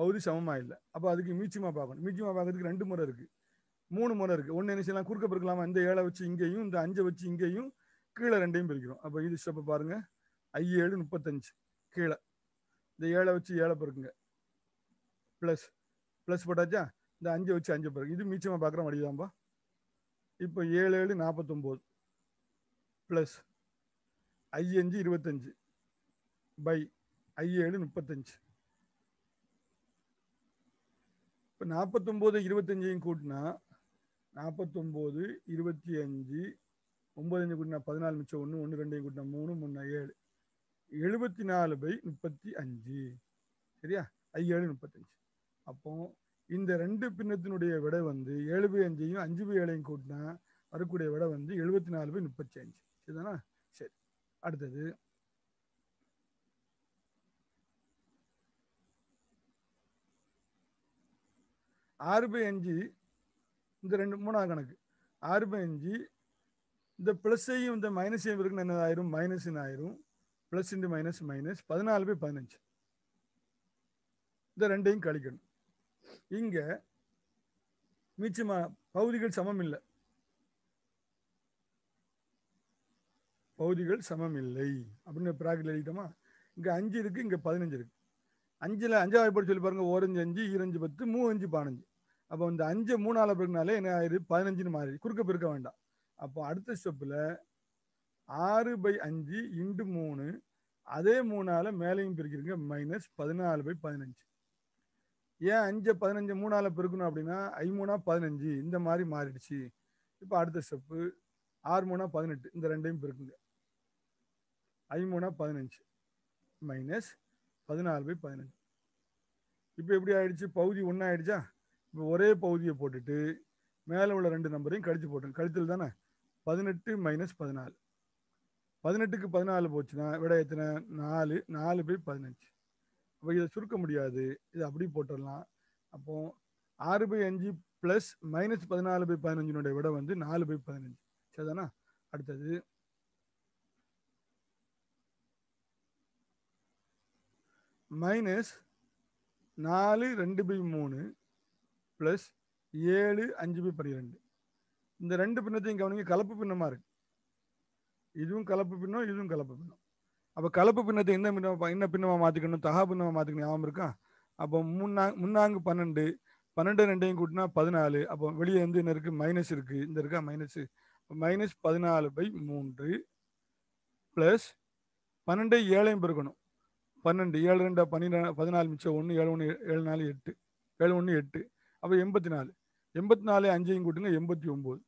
பகுதி சமமாக இல்லை அப்போ அதுக்கு மீச்சிமா பார்க்கணும் மீச்சியமாக பார்க்கறதுக்கு ரெண்டு முறை இருக்குது மூணு முறை இருக்குது ஒன்று என்ன செய்யலாம் குறுக்க பிறக்கலாமா இந்த ஏழை வச்சு இங்கேயும் இந்த அஞ்சை வச்சு இங்கேயும் கீழே ரெண்டையும் பிரிக்கிறோம் அப்போ இது ஸ்டெப்பை பாருங்கள் ஐ ஏழு முப்பத்தஞ்சு கீழே இந்த ஏழை வச்சு ஏழை பிறக்குங்க ப்ளஸ் ப்ளஸ் போட்டாச்சா இந்த அஞ்சு வச்சு அஞ்சு பிறகு இது மீச்சமாக பார்க்குற வழிதான்பா இப்போ ஏழு ஏழு நாற்பத்தொம்போது ப்ளஸ் ஐ அஞ்சு இருபத்தஞ்சு பை ஐஏழு முப்பத்தஞ்சு இப்போ நாற்பத்தொம்போது இருபத்தஞ்சையும் கூட்டினா நாற்பத்தொம்போது இருபத்தி அஞ்சு ஒம்பதஞ்சு கூட்டினா பதினாலு மிச்சம் ஒன்று ஒன்று ரெண்டையும் கூட்டினா மூணு மூணு ஏழு எழுபத்தி நாலு பை முப்பத்தி அஞ்சு சரியா ஐஏழு முப்பத்தஞ்சு அப்போ இந்த ரெண்டு பின்னத்தினுடைய விடை வந்து ஏழு பை அஞ்சையும் அஞ்சு பை ஏழையும் கூட்டினா வரக்கூடிய விடை வந்து எழுபத்தி நாலு பை முப்பத்தி அஞ்சு சரிதானா சரி அடுத்தது ஆறு பை அஞ்சு இந்த ரெண்டு மூணாவது கணக்கு ஆறு பை அஞ்சு இந்த ப்ளஸ்ஸையும் இந்த மைனஸையும் இருக்குன்னு என்ன ஆயிரும் மைனஸ் ஆயிரும் ப்ளஸ் இன்ட்டு மைனஸ் மைனஸ் பதினாலு பை பதினஞ்சு இந்த ரெண்டையும் கழிக்கணும் இங்கே மீச்சமா பகுதிகள் சமம் இல்லை பகுதிகள் சமம் இல்லை அப்படின்னு பிராக்கில் எழுதிட்டோமா இங்கே அஞ்சு இருக்குது இங்கே பதினஞ்சு இருக்குது அஞ்சில் அஞ்சாவது படி சொல்லி பாருங்கள் ஓரஞ்சு அஞ்சு இரஞ்சு பத்து மூணு அஞ்சு பதினஞ்சு அப்போ இந்த அஞ்சு மூணால பிறகுனாலே என்ன ஆயிரு பதினஞ்சுன்னு மாறி குறுக்க பிறக்க வேண்டாம் அப்போ அடுத்த ஸ்டெப்பில் ஆறு பை அஞ்சு இண்டு மூணு அதே மூணால மேலையும் பிரிக்கிறீங்க மைனஸ் பதினாலு பை பதினஞ்சு ஏன் அஞ்சு பதினஞ்சு மூணால பிறக்கணும் அப்படின்னா ஐமூணா பதினஞ்சு இந்த மாதிரி மாறிடுச்சு இப்போ அடுத்த ஸ்டெப்பு ஆறு மூணா பதினெட்டு இந்த ரெண்டையும் பிறக்குங்க ஐமூணா பதினஞ்சு மைனஸ் பதினாலு பை பதினஞ்சு இப்போ எப்படி ஆயிடுச்சு பகுதி ஒன்றா ஆயிடுச்சா இப்போ ஒரே பகுதியை போட்டுட்டு மேலே உள்ள ரெண்டு நம்பரையும் கழிச்சு போட்டோம் கழித்தல் தானே பதினெட்டு மைனஸ் பதினாலு பதினெட்டுக்கு பதினாலு போச்சுன்னா விட எத்தனை நாலு நாலு பை பதினஞ்சு அப்போ இதை சுருக்க முடியாது இதை அப்படி போட்டுடலாம் அப்போ ஆறு பை அஞ்சு ப்ளஸ் மைனஸ் பதினாலு பை பதினஞ்சினுடைய விட வந்து நாலு பை பதினஞ்சு சரிதானா அடுத்தது மைனஸ் நாலு ரெண்டு பை மூணு ப்ளஸ் ஏழு அஞ்சு பை பன்னிரெண்டு இந்த ரெண்டு பின்னத்தையும் கவனிங்க கலப்பு பின்னமாக இருக்கு இதுவும் கலப்பு பின்னம் இதுவும் கலப்பு பின்னம் அப்போ கலப்பு பின்னத்தை என்ன பின்னமாக என்ன பின்னமாக மாற்றிக்கணும் தகா பின்னமாக மாற்றிக்கணும் ஞாபகம் இருக்கா அப்போ முன்னா முன்னாங்கு பன்னெண்டு பன்னெண்டு ரெண்டையும் கூட்டினா பதினாலு அப்போ வெளியே வந்து என்ன இருக்குது மைனஸ் இருக்குது இந்த இருக்கா மைனஸு மைனஸ் பதினாலு பை மூன்று ப்ளஸ் பன்னெண்டு ஏழையும் பெருக்கணும் பன்னெண்டு ஏழு ரெண்டு பன்னிரெண்டு பதினாலு மிச்சம் ஒன்று ஏழு ஒன்று ஏழு நாலு எட்டு ஏழு ஒன்று எட்டு அப்போ எண்பத்தி நாலு எண்பத்தி நாலு அஞ்சையும் கூட்டுங்க எண்பத்தி ஒம்பது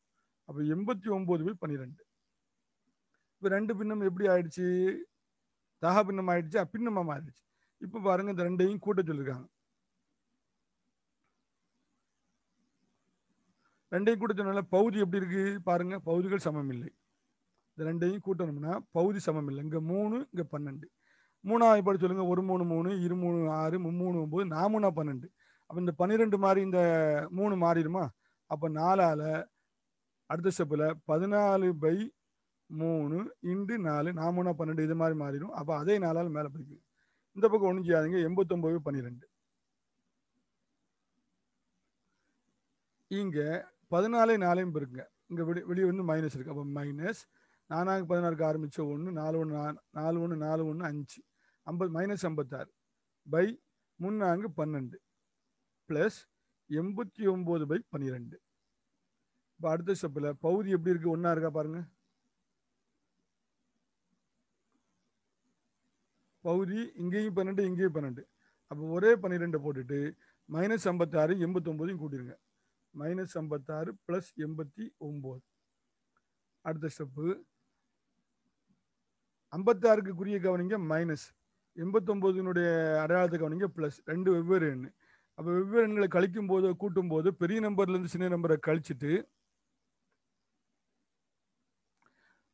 அப்போ எண்பத்தி ஒம்பது போய் பன்னிரெண்டு இப்போ ரெண்டு பின்னம் எப்படி ஆயிடுச்சு தகா பின்னம் ஆயிடுச்சு அப்பின்னமாக மாறிடுச்சு இப்போ பாருங்க இந்த ரெண்டையும் கூட்ட சொல்லியிருக்காங்க ரெண்டையும் கூட்ட சொன்னால பகுதி எப்படி இருக்கு பாருங்க பகுதிகள் சமம் இல்லை இந்த ரெண்டையும் கூட்டணும்னா பகுதி சமம் இல்லை இங்கே மூணு இங்கே பன்னெண்டு மூணாவது படி சொல்லுங்க ஒரு மூணு மூணு இரு மூணு ஆறு மும்மூணு ஒம்பது மூணா பன்னெண்டு அப்போ இந்த பன்னிரெண்டு மாதிரி இந்த மூணு மாறிடுமா அப்போ நாலால அடுத்த ஸ்டெப்பில் பதினாலு பை மூணு இண்டு நாலு மூணா பன்னெண்டு இது மாதிரி மாறிடும் அப்போ அதே நாலால் மேலே போய்க்கும் இந்த பக்கம் ஒன்று செய்யாதீங்க எண்பத்தொம்பது பன்னிரெண்டு இங்கே பதினாலு நாலையும் பெருக்குங்க இங்கே வெளி வெளியே வந்து மைனஸ் இருக்குது அப்போ மைனஸ் நானாக பதினாறுக்கு ஆரம்பித்த ஒன்று நாலு ஒன்று நாலு ஒன்று நாலு ஒன்று அஞ்சு ஐம்பது மைனஸ் ஐம்பத்தாறு பை முன்னாங்கு பன்னெண்டு ப்ளஸ் எண்பத்தி ஒம்பது பை பன்னிரெண்டு இப்போ அடுத்த ஸ்டெப்பில் பகுதி எப்படி இருக்குது ஒன்றா இருக்கா பாருங்கள் பகுதி இங்கேயும் பன்னெண்டு இங்கேயும் பன்னெண்டு அப்போ ஒரே பன்னிரெண்டு போட்டுட்டு மைனஸ் ஐம்பத்தாறு எண்பத்தொம்போதையும் கூட்டிடுங்க மைனஸ் ஐம்பத்தாறு ப்ளஸ் எண்பத்தி ஒம்பது அடுத்த ஸ்டெப்பு ஐம்பத்தாறுக்கு குறிய கவனிங்க மைனஸ் எண்பத்தொம்போதுனுடைய அடையாளத்தை கவனிங்க ப்ளஸ் ரெண்டு வெவ்வேறு எண் அப்போ வெவ்வேறு எண்களை கழிக்கும் போது கூட்டும் போது பெரிய நம்பர்லேருந்து சின்ன நம்பரை கழிச்சிட்டு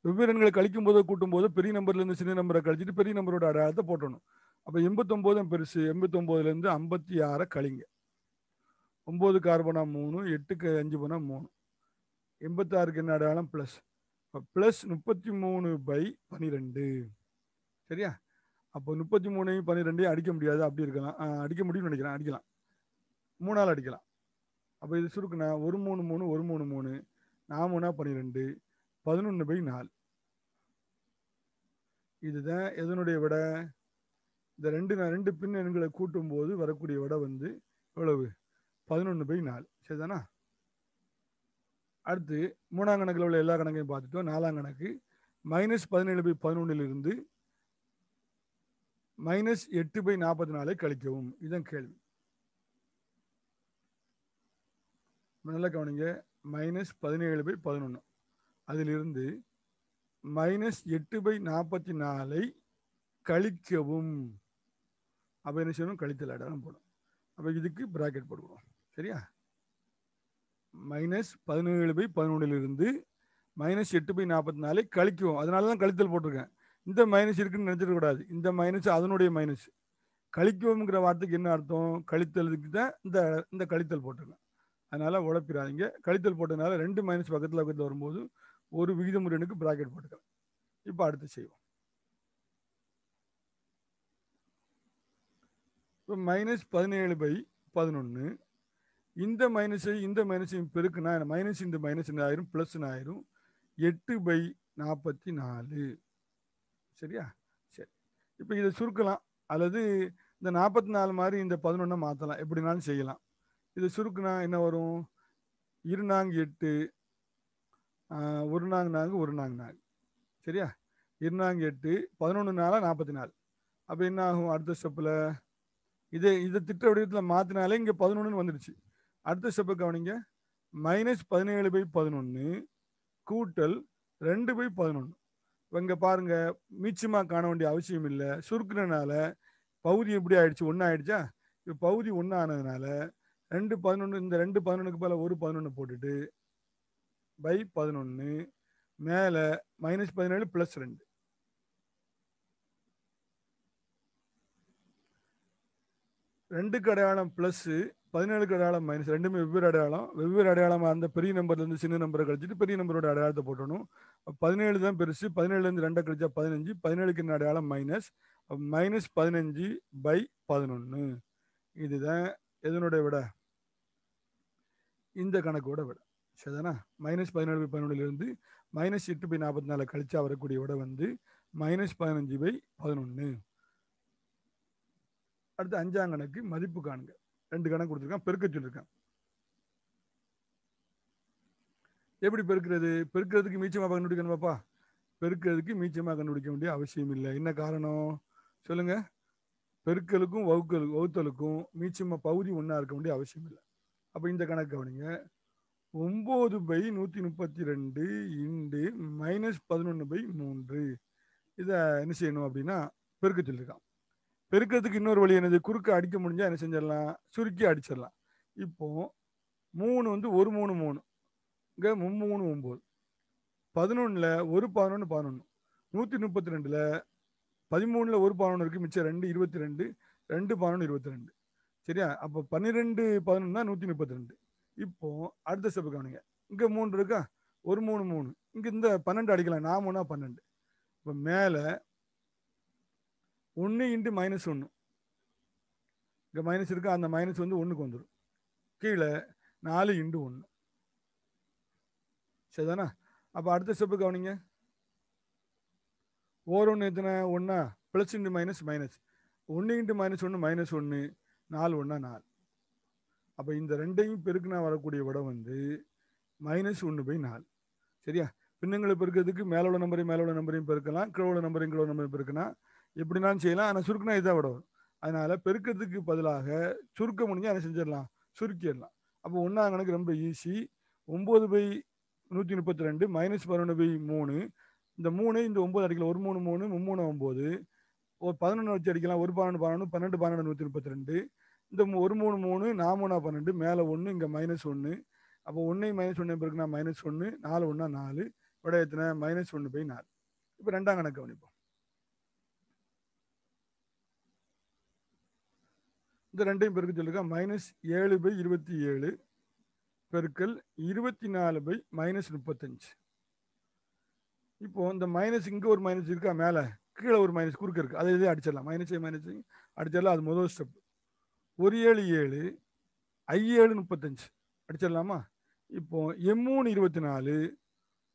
வெவ்வேறு எண்களை கழிக்கும் போது கூட்டும் போது பெரிய நம்பர்லேருந்து சின்ன நம்பரை கழிச்சிட்டு பெரிய நம்பரோட அடையாளத்தை போட்டணும் அப்போ எண்பத்தொம்போதும் பெருசு எண்பத்தொம்போதுலேருந்து ஐம்பத்தி ஆறை கழிங்க ஒம்பது கார்பனா மூணு எட்டுக்கு அஞ்சு போனா மூணு எண்பத்தாறுக்கு என்ன அடையாளம் ப்ளஸ் இப்போ ப்ளஸ் முப்பத்தி மூணு பை பன்னிரெண்டு சரியா அப்போ முப்பத்தி மூணையும் பன்னிரெண்டையும் அடிக்க முடியாது அப்படி இருக்கலாம் அடிக்க முடியும்னு நினைக்கிறேன் அடிக்கலாம் மூணால் அடிக்கலாம் அப்போ இது சுருக்குனா ஒரு மூணு மூணு ஒரு மூணு மூணு மூணா பன்னிரெண்டு பதினொன்று பை நாலு இதுதான் எதனுடைய விட இந்த ரெண்டு ரெண்டு பின் எண்களை கூட்டும் போது வரக்கூடிய விட வந்து எவ்வளவு பதினொன்று பை நாலு சரிதானா அடுத்து மூணாம் கணக்கில் உள்ள எல்லா கணக்கையும் பார்த்துட்டோம் நாலாம் கணக்கு மைனஸ் பதினேழு பை பதினொன்றிலிருந்து மைனஸ் எட்டு பை நாற்பத்தி நாலு கழிக்கவும் இதுதான் கேள்வி நல்லா கவனிங்க மைனஸ் பதினேழு பை பதினொன்று அதிலிருந்து மைனஸ் எட்டு பை நாற்பத்தி நாலை கழிக்கவும் அப்போ என்ன செய்யணும் கழித்தல் அடையாளம் போடும் அப்போ இதுக்கு ப்ராக்கெட் போடுவோம் சரியா மைனஸ் பதினேழு பை பதினொன்றிலிருந்து மைனஸ் எட்டு பை நாற்பத்தி நாலை கழிக்கவும் அதனால தான் கழித்தல் போட்டிருக்கேன் இந்த மைனஸ் இருக்குன்னு கூடாது இந்த மைனஸ் அதனுடைய மைனஸ் கழிக்குவோம்ங்கிற வார்த்தைக்கு என்ன அர்த்தம் கழித்தலுக்கு தான் இந்த இந்த கழித்தல் போட்டுருங்க அதனால் உழப்பிடாதீங்க கழித்தல் போட்டதுனால ரெண்டு மைனஸ் பக்கத்தில் பக்கத்தில் வரும்போது ஒரு விகிதம் ரெண்டுக்கு ப்ராக்கெட் போட்டுக்கலாம் இப்போ அடுத்து செய்வோம் இப்போ மைனஸ் பதினேழு பை பதினொன்று இந்த மைனஸை இந்த மைனஸையும் பெருக்குனா மைனஸ் இந்த மைனஸ் ஆயிரும் ப்ளஸ் ஆயிரும் எட்டு பை நாற்பத்தி நாலு சரியா சரி இப்போ இதை சுருக்கலாம் அல்லது இந்த நாற்பத்தி நாலு மாதிரி இந்த பதினொன்னை மாற்றலாம் எப்படினாலும் செய்யலாம் இது சுருக்குனா என்ன வரும் இருநாங்கு எட்டு ஒரு நாங்கு நாங்கு ஒரு நாங்கு நாங்கு சரியா இருநாங்கு எட்டு பதினொன்று நாளாக நாற்பத்தி நாலு அப்போ என்ன ஆகும் அடுத்த ஸ்டெப்பில் இதே இதை திட்ட வடிவத்தில் மாற்றினாலே இங்கே பதினொன்றுன்னு வந்துடுச்சு அடுத்த ஸ்டெப்பை கவனிங்க மைனஸ் பதினேழு பை பதினொன்று கூட்டல் ரெண்டு பை பதினொன்று இவங்க பாருங்க மீச்சமாக காண வேண்டிய அவசியம் இல்லை சுருக்குனனால பகுதி எப்படி ஆயிடுச்சு ஒன்றா ஆயிடுச்சா இப்போ பகுதி ஒன்றா ஆனதுனால ரெண்டு பதினொன்று இந்த ரெண்டு பதினொன்றுக்கு மேலே ஒரு பதினொன்று போட்டுட்டு பை பதினொன்று மேலே மைனஸ் பதினேழு ப்ளஸ் ரெண்டு ரெண்டு கடையாளம் ப்ளஸ்ஸு பதினேழுக்கு அடையாளம் மைனஸ் ரெண்டுமே வெவ்வேறு அடையாளம் வெவ்வேறு அடையாளமாக அந்த பெரிய நம்பர்லேருந்து சின்ன நம்பரை கழிச்சிட்டு பெரிய நம்பரோட அடையாளத்தை போட்டணும் பதினேழு தான் பெருசு பதினேழுலேருந்து ரெண்டை கழிச்சா பதினஞ்சு பதினேழுக்கு என்ன அடையாளம் மைனஸ் மைனஸ் பதினஞ்சு பை பதினொன்று இதுதான் எதனுடைய விட இந்த கணக்கோட விட சரிதானா மைனஸ் பதினேழு பை பதினொன்றுலேருந்து மைனஸ் எட்டு பை நாற்பத்தி நாலு கழிச்சா வரக்கூடிய விட வந்து மைனஸ் பதினஞ்சு பை பதினொன்று அடுத்து அஞ்சாம் கணக்கு மதிப்பு காணுங்கள் ரெண்டு கணக்கு கொடுத்துருக்கான் பெருக்க சொல்லியிருக்கான் எப்படி பெருக்கிறது பெருக்கிறதுக்கு மீச்சமாக கண்டுபிடிக்கணும் பாப்பா பெருக்கிறதுக்கு மீச்சமாக கண்டுபிடிக்க வேண்டிய அவசியம் இல்லை என்ன காரணம் சொல்லுங்க பெருக்கலுக்கும் வகுக்கல் வகுத்தலுக்கும் மீச்சமாக பகுதி ஒன்றா இருக்க வேண்டிய அவசியம் இல்லை அப்போ இந்த கணக்கு கவனிங்க ஒம்பது பை நூற்றி முப்பத்தி ரெண்டு இண்டு மைனஸ் பதினொன்று பை மூன்று இதை என்ன செய்யணும் அப்படின்னா பெருக்க சொல்லியிருக்கான் பெருக்கிறதுக்கு இன்னொரு வழி என்னது குறுக்க அடிக்க முடிஞ்சா என்ன செஞ்சிடலாம் சுருக்கி அடிச்சிடலாம் இப்போ மூணு வந்து ஒரு மூணு மூணு இங்கே மூணு ஒம்பது பதினொன்றில் ஒரு பதினொன்று பதினொன்று நூற்றி முப்பத்தி ரெண்டில் பதிமூணில் ஒரு பதினொன்று இருக்குது மிச்சம் ரெண்டு இருபத்தி ரெண்டு ரெண்டு பதினொன்று இருபத்தி ரெண்டு சரியா அப்போ பன்னிரெண்டு பதினொன்று தான் நூற்றி முப்பத்தி ரெண்டு இப்போ அடுத்த ஸ்டெப்பு கவனிங்க இங்கே மூணு இருக்கா ஒரு மூணு மூணு இங்கே இந்த பன்னெண்டு அடிக்கலாம் நான் மூணா பன்னெண்டு இப்போ மேலே ஒன்று இன்ட்டு மைனஸ் ஒன்று இங்கே மைனஸ் இருக்குது அந்த மைனஸ் வந்து ஒன்றுக்கு வந்துடும் கீழே நாலு இன்ட்டு ஒன்று சரிதானா அப்போ அடுத்த ஸ்டெப்பு கவனிங்க ஓர் ஒன்று எத்தனை ஒன்றா ப்ளஸ் இன்ட்டு மைனஸ் மைனஸ் ஒன்று இன்ட்டு மைனஸ் ஒன்று மைனஸ் ஒன்று நாலு ஒன்றா நாலு அப்போ இந்த ரெண்டையும் பெருக்குனா வரக்கூடிய விட வந்து மைனஸ் ஒன்று பை நாலு சரியா பின்னங்களை பெருக்கிறதுக்கு மேலோட நம்பரையும் மேலோட நம்பரையும் பெருக்கலாம் கிழோட நம்பரையும் கிலோ நம்பரையும் பெருக்கினா எப்படினாலும் செய்யலாம் ஆனால் சுருக்கினா இதாக விடும் அதனால பெருக்கிறதுக்கு பதிலாக சுருக்க முடிஞ்சால் அதை செஞ்சிடலாம் சுருக்கிடலாம் அப்போ ஒன்றாம் கணக்கு ரொம்ப ஈஸி ஒம்பது பை நூற்றி முப்பத்தி ரெண்டு மைனஸ் பதினொன்று பை மூணு இந்த மூணு இந்த ஒம்பது அடிக்கலாம் ஒரு மூணு மூணு மும்மூணு ஒம்பது ஒரு பதினொன்று வச்சு அடிக்கலாம் ஒரு பன்னெண்டு பன்னெண்டு பன்னெண்டு பன்னெண்டு நூற்றி முப்பத்தி ரெண்டு இந்த ஒரு மூணு மூணு நான் மூணா பன்னெண்டு மேலே ஒன்று இங்கே மைனஸ் ஒன்று அப்போ ஒன்றையும் மைனஸ் ஒன்று பிறகுனா மைனஸ் ஒன்று நாலு ஒன்றா நாலு விட எத்தனை மைனஸ் ஒன்று பை நாலு இப்போ ரெண்டாம் கணக்கு கவனிப்போம் இந்த ரெண்டையும் பெருக்க சொல்லுங்க மைனஸ் ஏழு பை இருபத்தி ஏழு பெருக்கல் இருபத்தி நாலு பை மைனஸ் முப்பத்தஞ்சு இப்போது இந்த மைனஸ் இங்கே ஒரு மைனஸ் இருக்கா மேலே கீழே ஒரு மைனஸ் குறுக்க இருக்குது அதை இதே அடிச்சிடலாம் மைனஸே மைனஸ் அடிச்சிடலாம் அது முதல் ஸ்டெப் ஒரு ஏழு ஏழு ஐ ஏழு முப்பத்தஞ்சு அடிச்சிடலாமா இப்போ எம்மூணு இருபத்தி நாலு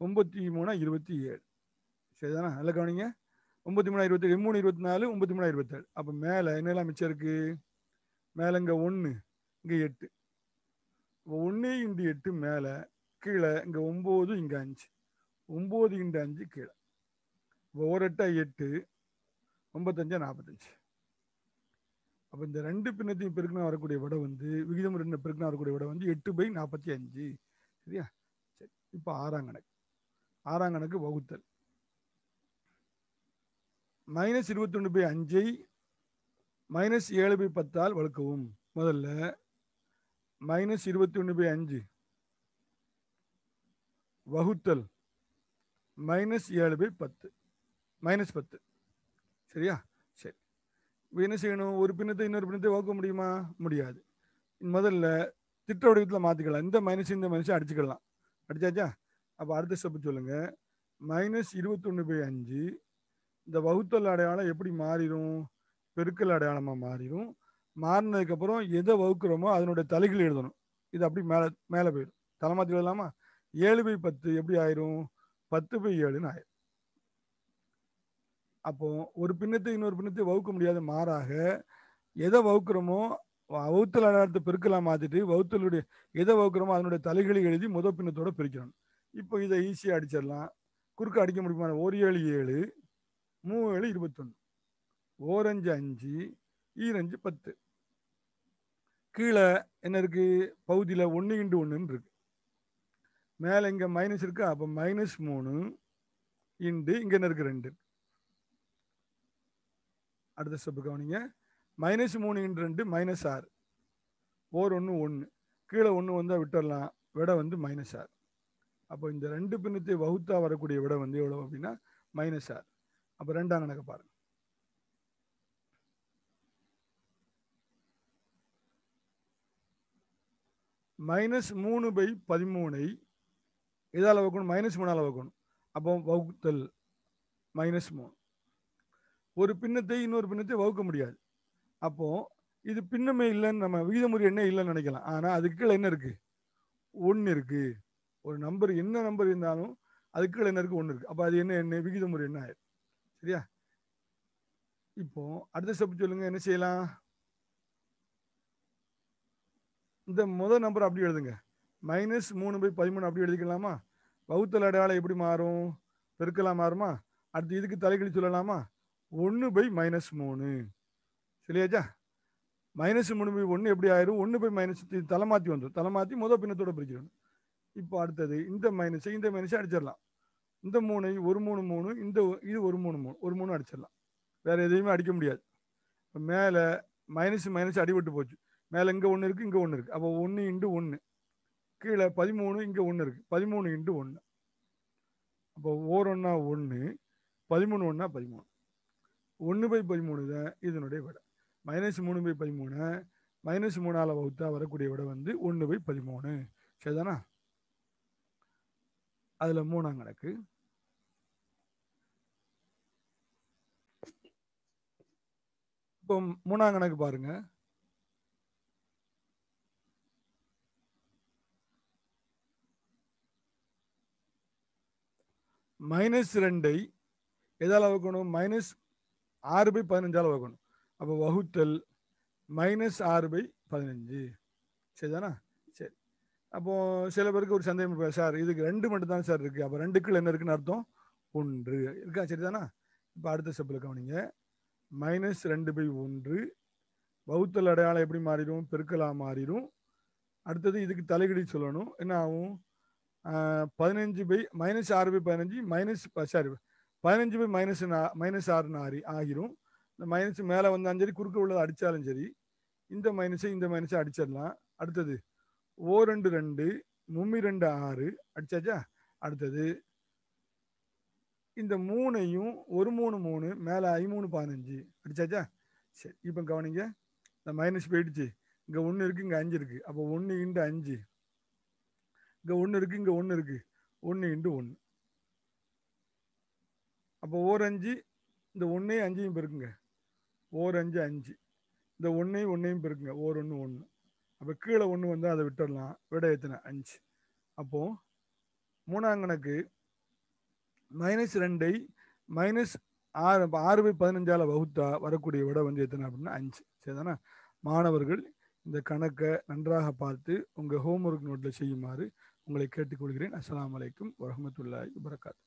ஒம்பத்தி மூணாக இருபத்தி ஏழு சரிதானா நல்லா கவனிங்க ஒம்பத்தி மூணு இருபத்தி எம்மூணு இருபத்தி நாலு ஒம்பத்தி மூணாக இருபத்தேழு அப்போ மேலே என்னெல்லாம் மிச்சம் இருக்குது மேலே இங்கே ஒன்று இங்கே எட்டு இப்போ ஒன்று இண்டு எட்டு மேலே கீழே இங்கே ஒம்பது இங்கே அஞ்சு ஒம்பது இண்டு அஞ்சு கீழே இப்போ ஒரு எட்டா எட்டு ஒன்பத்தஞ்சா நாற்பத்தஞ்சு அப்போ இந்த ரெண்டு பின்னத்தையும் பெருக்கினா வரக்கூடிய விட வந்து விகிதம் ரெண்டு பெருக்கினா வரக்கூடிய விட வந்து எட்டு பை நாற்பத்தி அஞ்சு சரியா சரி இப்போ ஆறாம் கணக்கு ஆறாம் கணக்கு வகுத்தல் மைனஸ் இருபத்தொன்று பை அஞ்சை மைனஸ் ஏழு பை பத்தால் வழுக்கவும் முதல்ல மைனஸ் இருபத்தி ஒன்று பை அஞ்சு வகுத்தல் மைனஸ் ஏழு பை பத்து மைனஸ் பத்து சரியா சரி இப்போ என்ன செய்யணும் ஒரு பின்னத்தை இன்னொரு பின்னத்தை வகுக்க முடியுமா முடியாது முதல்ல திட்ட வடிவத்தில் மாற்றிக்கலாம் இந்த மைனஸ் இந்த மைனஸ் அடிச்சுக்கலாம் அடிச்சாச்சா அப்போ அடுத்த ஸ்டெப்பு சொல்லுங்கள் மைனஸ் இருபத்தொன்று பை அஞ்சு இந்த வகுத்தல் அடையாளம் எப்படி மாறிடும் பெருக்கல் அடையாளமாக மாறிடும் மாறினதுக்கப்புறம் எதை வகுக்கிறோமோ அதனுடைய தலைகள் எழுதணும் இது அப்படி மேலே மேலே போயிடும் தலைமாத்தி எழுதலாமா ஏழு பை பத்து எப்படி ஆயிரும் பத்து பை ஏழுன்னு ஆயிரும் அப்போ ஒரு பின்னத்தை இன்னொரு பின்னத்தை வகுக்க முடியாது மாறாக எதை வகுக்கிறோமோ வகுத்தல் அடையாளத்தை பெருக்கலாக மாற்றிட்டு வகுத்தலுடைய எதை வகுக்கிறோமோ அதனுடைய தலைகளை எழுதி முதல் பின்னத்தோட பிரிக்கணும் இப்போ இதை ஈஸியாக அடிச்சிடலாம் குறுக்க அடிக்க முடியுமா ஒரு ஏழு ஏழு மூணு ஏழு இருபத்தொன்று ஓரஞ்சு அஞ்சு ஈரஞ்சு பத்து கீழே என்ன இருக்குது பகுதியில் ஒன்று இண்டு ஒன்றுன்னு இருக்குது மேலே இங்கே மைனஸ் இருக்கு அப்போ மைனஸ் மூணு இண்டு இங்கே என்ன இருக்குது ரெண்டு அடுத்த ஸ்டெப்பு கவனிங்க மைனஸ் மூணு இன்ட்டு ரெண்டு மைனஸ் ஆறு ஓர் ஒன்று ஒன்று கீழே ஒன்று வந்தால் விட்டுடலாம் விடை வந்து மைனஸ் ஆறு அப்போ இந்த ரெண்டு பின்னத்தை வகுத்தா வரக்கூடிய விடை வந்து எவ்வளோ அப்படின்னா மைனஸ் ஆறு அப்போ ரெண்டாம் கணக்கு பாருங்கள் மைனஸ் மூணு பை பதிமூணை இதால் வகுக்கணும் மைனஸ் மூணால் வகுக்கணும் அப்போ வகுத்தல் மைனஸ் மூணு ஒரு பின்னத்தை இன்னொரு பின்னத்தை வகுக்க முடியாது அப்போது இது பின்னமே இல்லைன்னு நம்ம விகிதமுறை என்ன இல்லைன்னு நினைக்கலாம் ஆனால் அதுக்கு கீழே என்ன இருக்குது ஒன்று இருக்குது ஒரு நம்பர் என்ன நம்பர் இருந்தாலும் அதுக்கு கீழே என்ன இருக்குது ஒன்று இருக்குது அப்போ அது என்ன என்ன விகிதமுறை என்ன ஆயிடும் சரியா இப்போ அடுத்த சப்பு சொல்லுங்கள் என்ன செய்யலாம் இந்த முதல் நம்பர் அப்படி எழுதுங்க மைனஸ் மூணு பை பதிமூணு அப்படி எழுதிக்கலாமா வகுத்தல் அடையாளம் எப்படி மாறும் பெருக்கலாம் மாறுமா அடுத்து இதுக்கு தலைகளி சொல்லலாமா ஒன்று பை மைனஸ் மூணு சரியாச்சா மைனஸ் மூணு பை ஒன்று எப்படி ஆயிரும் ஒன்று பை மைனஸ் தலை மாற்றி வந்துடும் தலை மாற்றி முதல் பின்னத்தோட பிரிக்கிறோம் இப்போ அடுத்தது இந்த மைனஸை இந்த மைனஸை அடிச்சிடலாம் இந்த மூணு ஒரு மூணு மூணு இந்த இது ஒரு மூணு மூணு ஒரு மூணு அடிச்சிடலாம் வேறு எதையுமே அடிக்க முடியாது மேலே மைனஸ் மைனஸ் அடிபட்டு போச்சு மேலே இங்கே ஒன்று இருக்குது இங்கே ஒன்று இருக்குது அப்போ ஒன்று இண்டு ஒன்று கீழே பதிமூணு இங்கே ஒன்று இருக்குது பதிமூணு இண்டு ஒன்று அப்போ ஓர் ஒன்றா ஒன்று பதிமூணு ஒன்றா பதிமூணு ஒன்று பை பதிமூணு தான் இதனுடைய விடை மைனஸ் மூணு பை பதிமூணு மைனஸ் மூணால் வகுத்தா வரக்கூடிய விடை வந்து ஒன்று பை பதிமூணு சரிதானா அதில் மூணாம் கணக்கு இப்போ மூணாம் கணக்கு பாருங்கள் மைனஸ் ரெண்டை எதால் வகுக்கணும் மைனஸ் ஆறு பை பதினஞ்சால் வகுக்கணும் அப்போ வகுத்தல் மைனஸ் ஆறு பை பதினஞ்சு சரிதானா சரி அப்போது சில பேருக்கு ஒரு சந்தேகம் சார் இதுக்கு ரெண்டு மட்டும் தான் சார் இருக்குது அப்போ ரெண்டுக்குள்ள என்ன இருக்குன்னு அர்த்தம் ஒன்று இருக்கா சரிதானா இப்போ அடுத்த ஸ்டெப்பில் கவனிங்க மைனஸ் ரெண்டு பை ஒன்று வகுத்தல் அடையாளம் எப்படி மாறிடும் பெருக்கலாக மாறிடும் அடுத்தது இதுக்கு தலைகடி சொல்லணும் என்ன ஆகும் பதினஞ்சு பை மைனஸ் ஆறு பை பதினஞ்சு மைனஸ் சாரி பதினஞ்சு பை மைனஸ் மைனஸ் ஆறுன்னு ஆறு ஆகிரும் இந்த மைனஸ் மேலே வந்தாலும் சரி குறுக்க உள்ளதை அடித்தாலும் சரி இந்த மைனஸை இந்த மைனஸை அடிச்சிடலாம் அடுத்தது ஓ ரெண்டு ரெண்டு மும்மி ரெண்டு ஆறு அடிச்சாச்சா அடுத்தது இந்த மூணையும் ஒரு மூணு மூணு மேலே ஐமூணு பதினஞ்சு அடிச்சாச்சா சரி இப்போ கவனிங்க இந்த மைனஸ் போயிடுச்சு இங்கே ஒன்று இருக்குது இங்கே அஞ்சு இருக்குது அப்போ ஒன்று இண்டு அஞ்சு இங்கே ஒன்று இருக்குது இங்கே ஒன்று இருக்குது ஒன்று இண்டு ஒன்று அப்போ ஓர் அஞ்சு இந்த ஒன்றே அஞ்சையும் பெருக்குங்க ஓர் அஞ்சு அஞ்சு இந்த ஒன்றையும் ஒன்றையும் பெருக்குங்க ஓர் ஒன்று ஒன்று அப்போ கீழே ஒன்று வந்து அதை விட்டுடலாம் விட எத்தனை அஞ்சு அப்போது மூணாம் கணக்கு மைனஸ் ரெண்டை மைனஸ் ஆறு ஆறு பை பதினஞ்சால் வகுத்தா வரக்கூடிய விட வந்து எத்தனை அப்படின்னா அஞ்சு சரிதானா மாணவர்கள் இந்த கணக்கை நன்றாக பார்த்து உங்கள் ஹோம்ஒர்க் நோட்டில் செய்யுமாறு உங்களை கேட்டுக்கொள்கிறேன் அஸ்லாம் வலைக்கம் வரமத்துல்லாய் வரகாத்து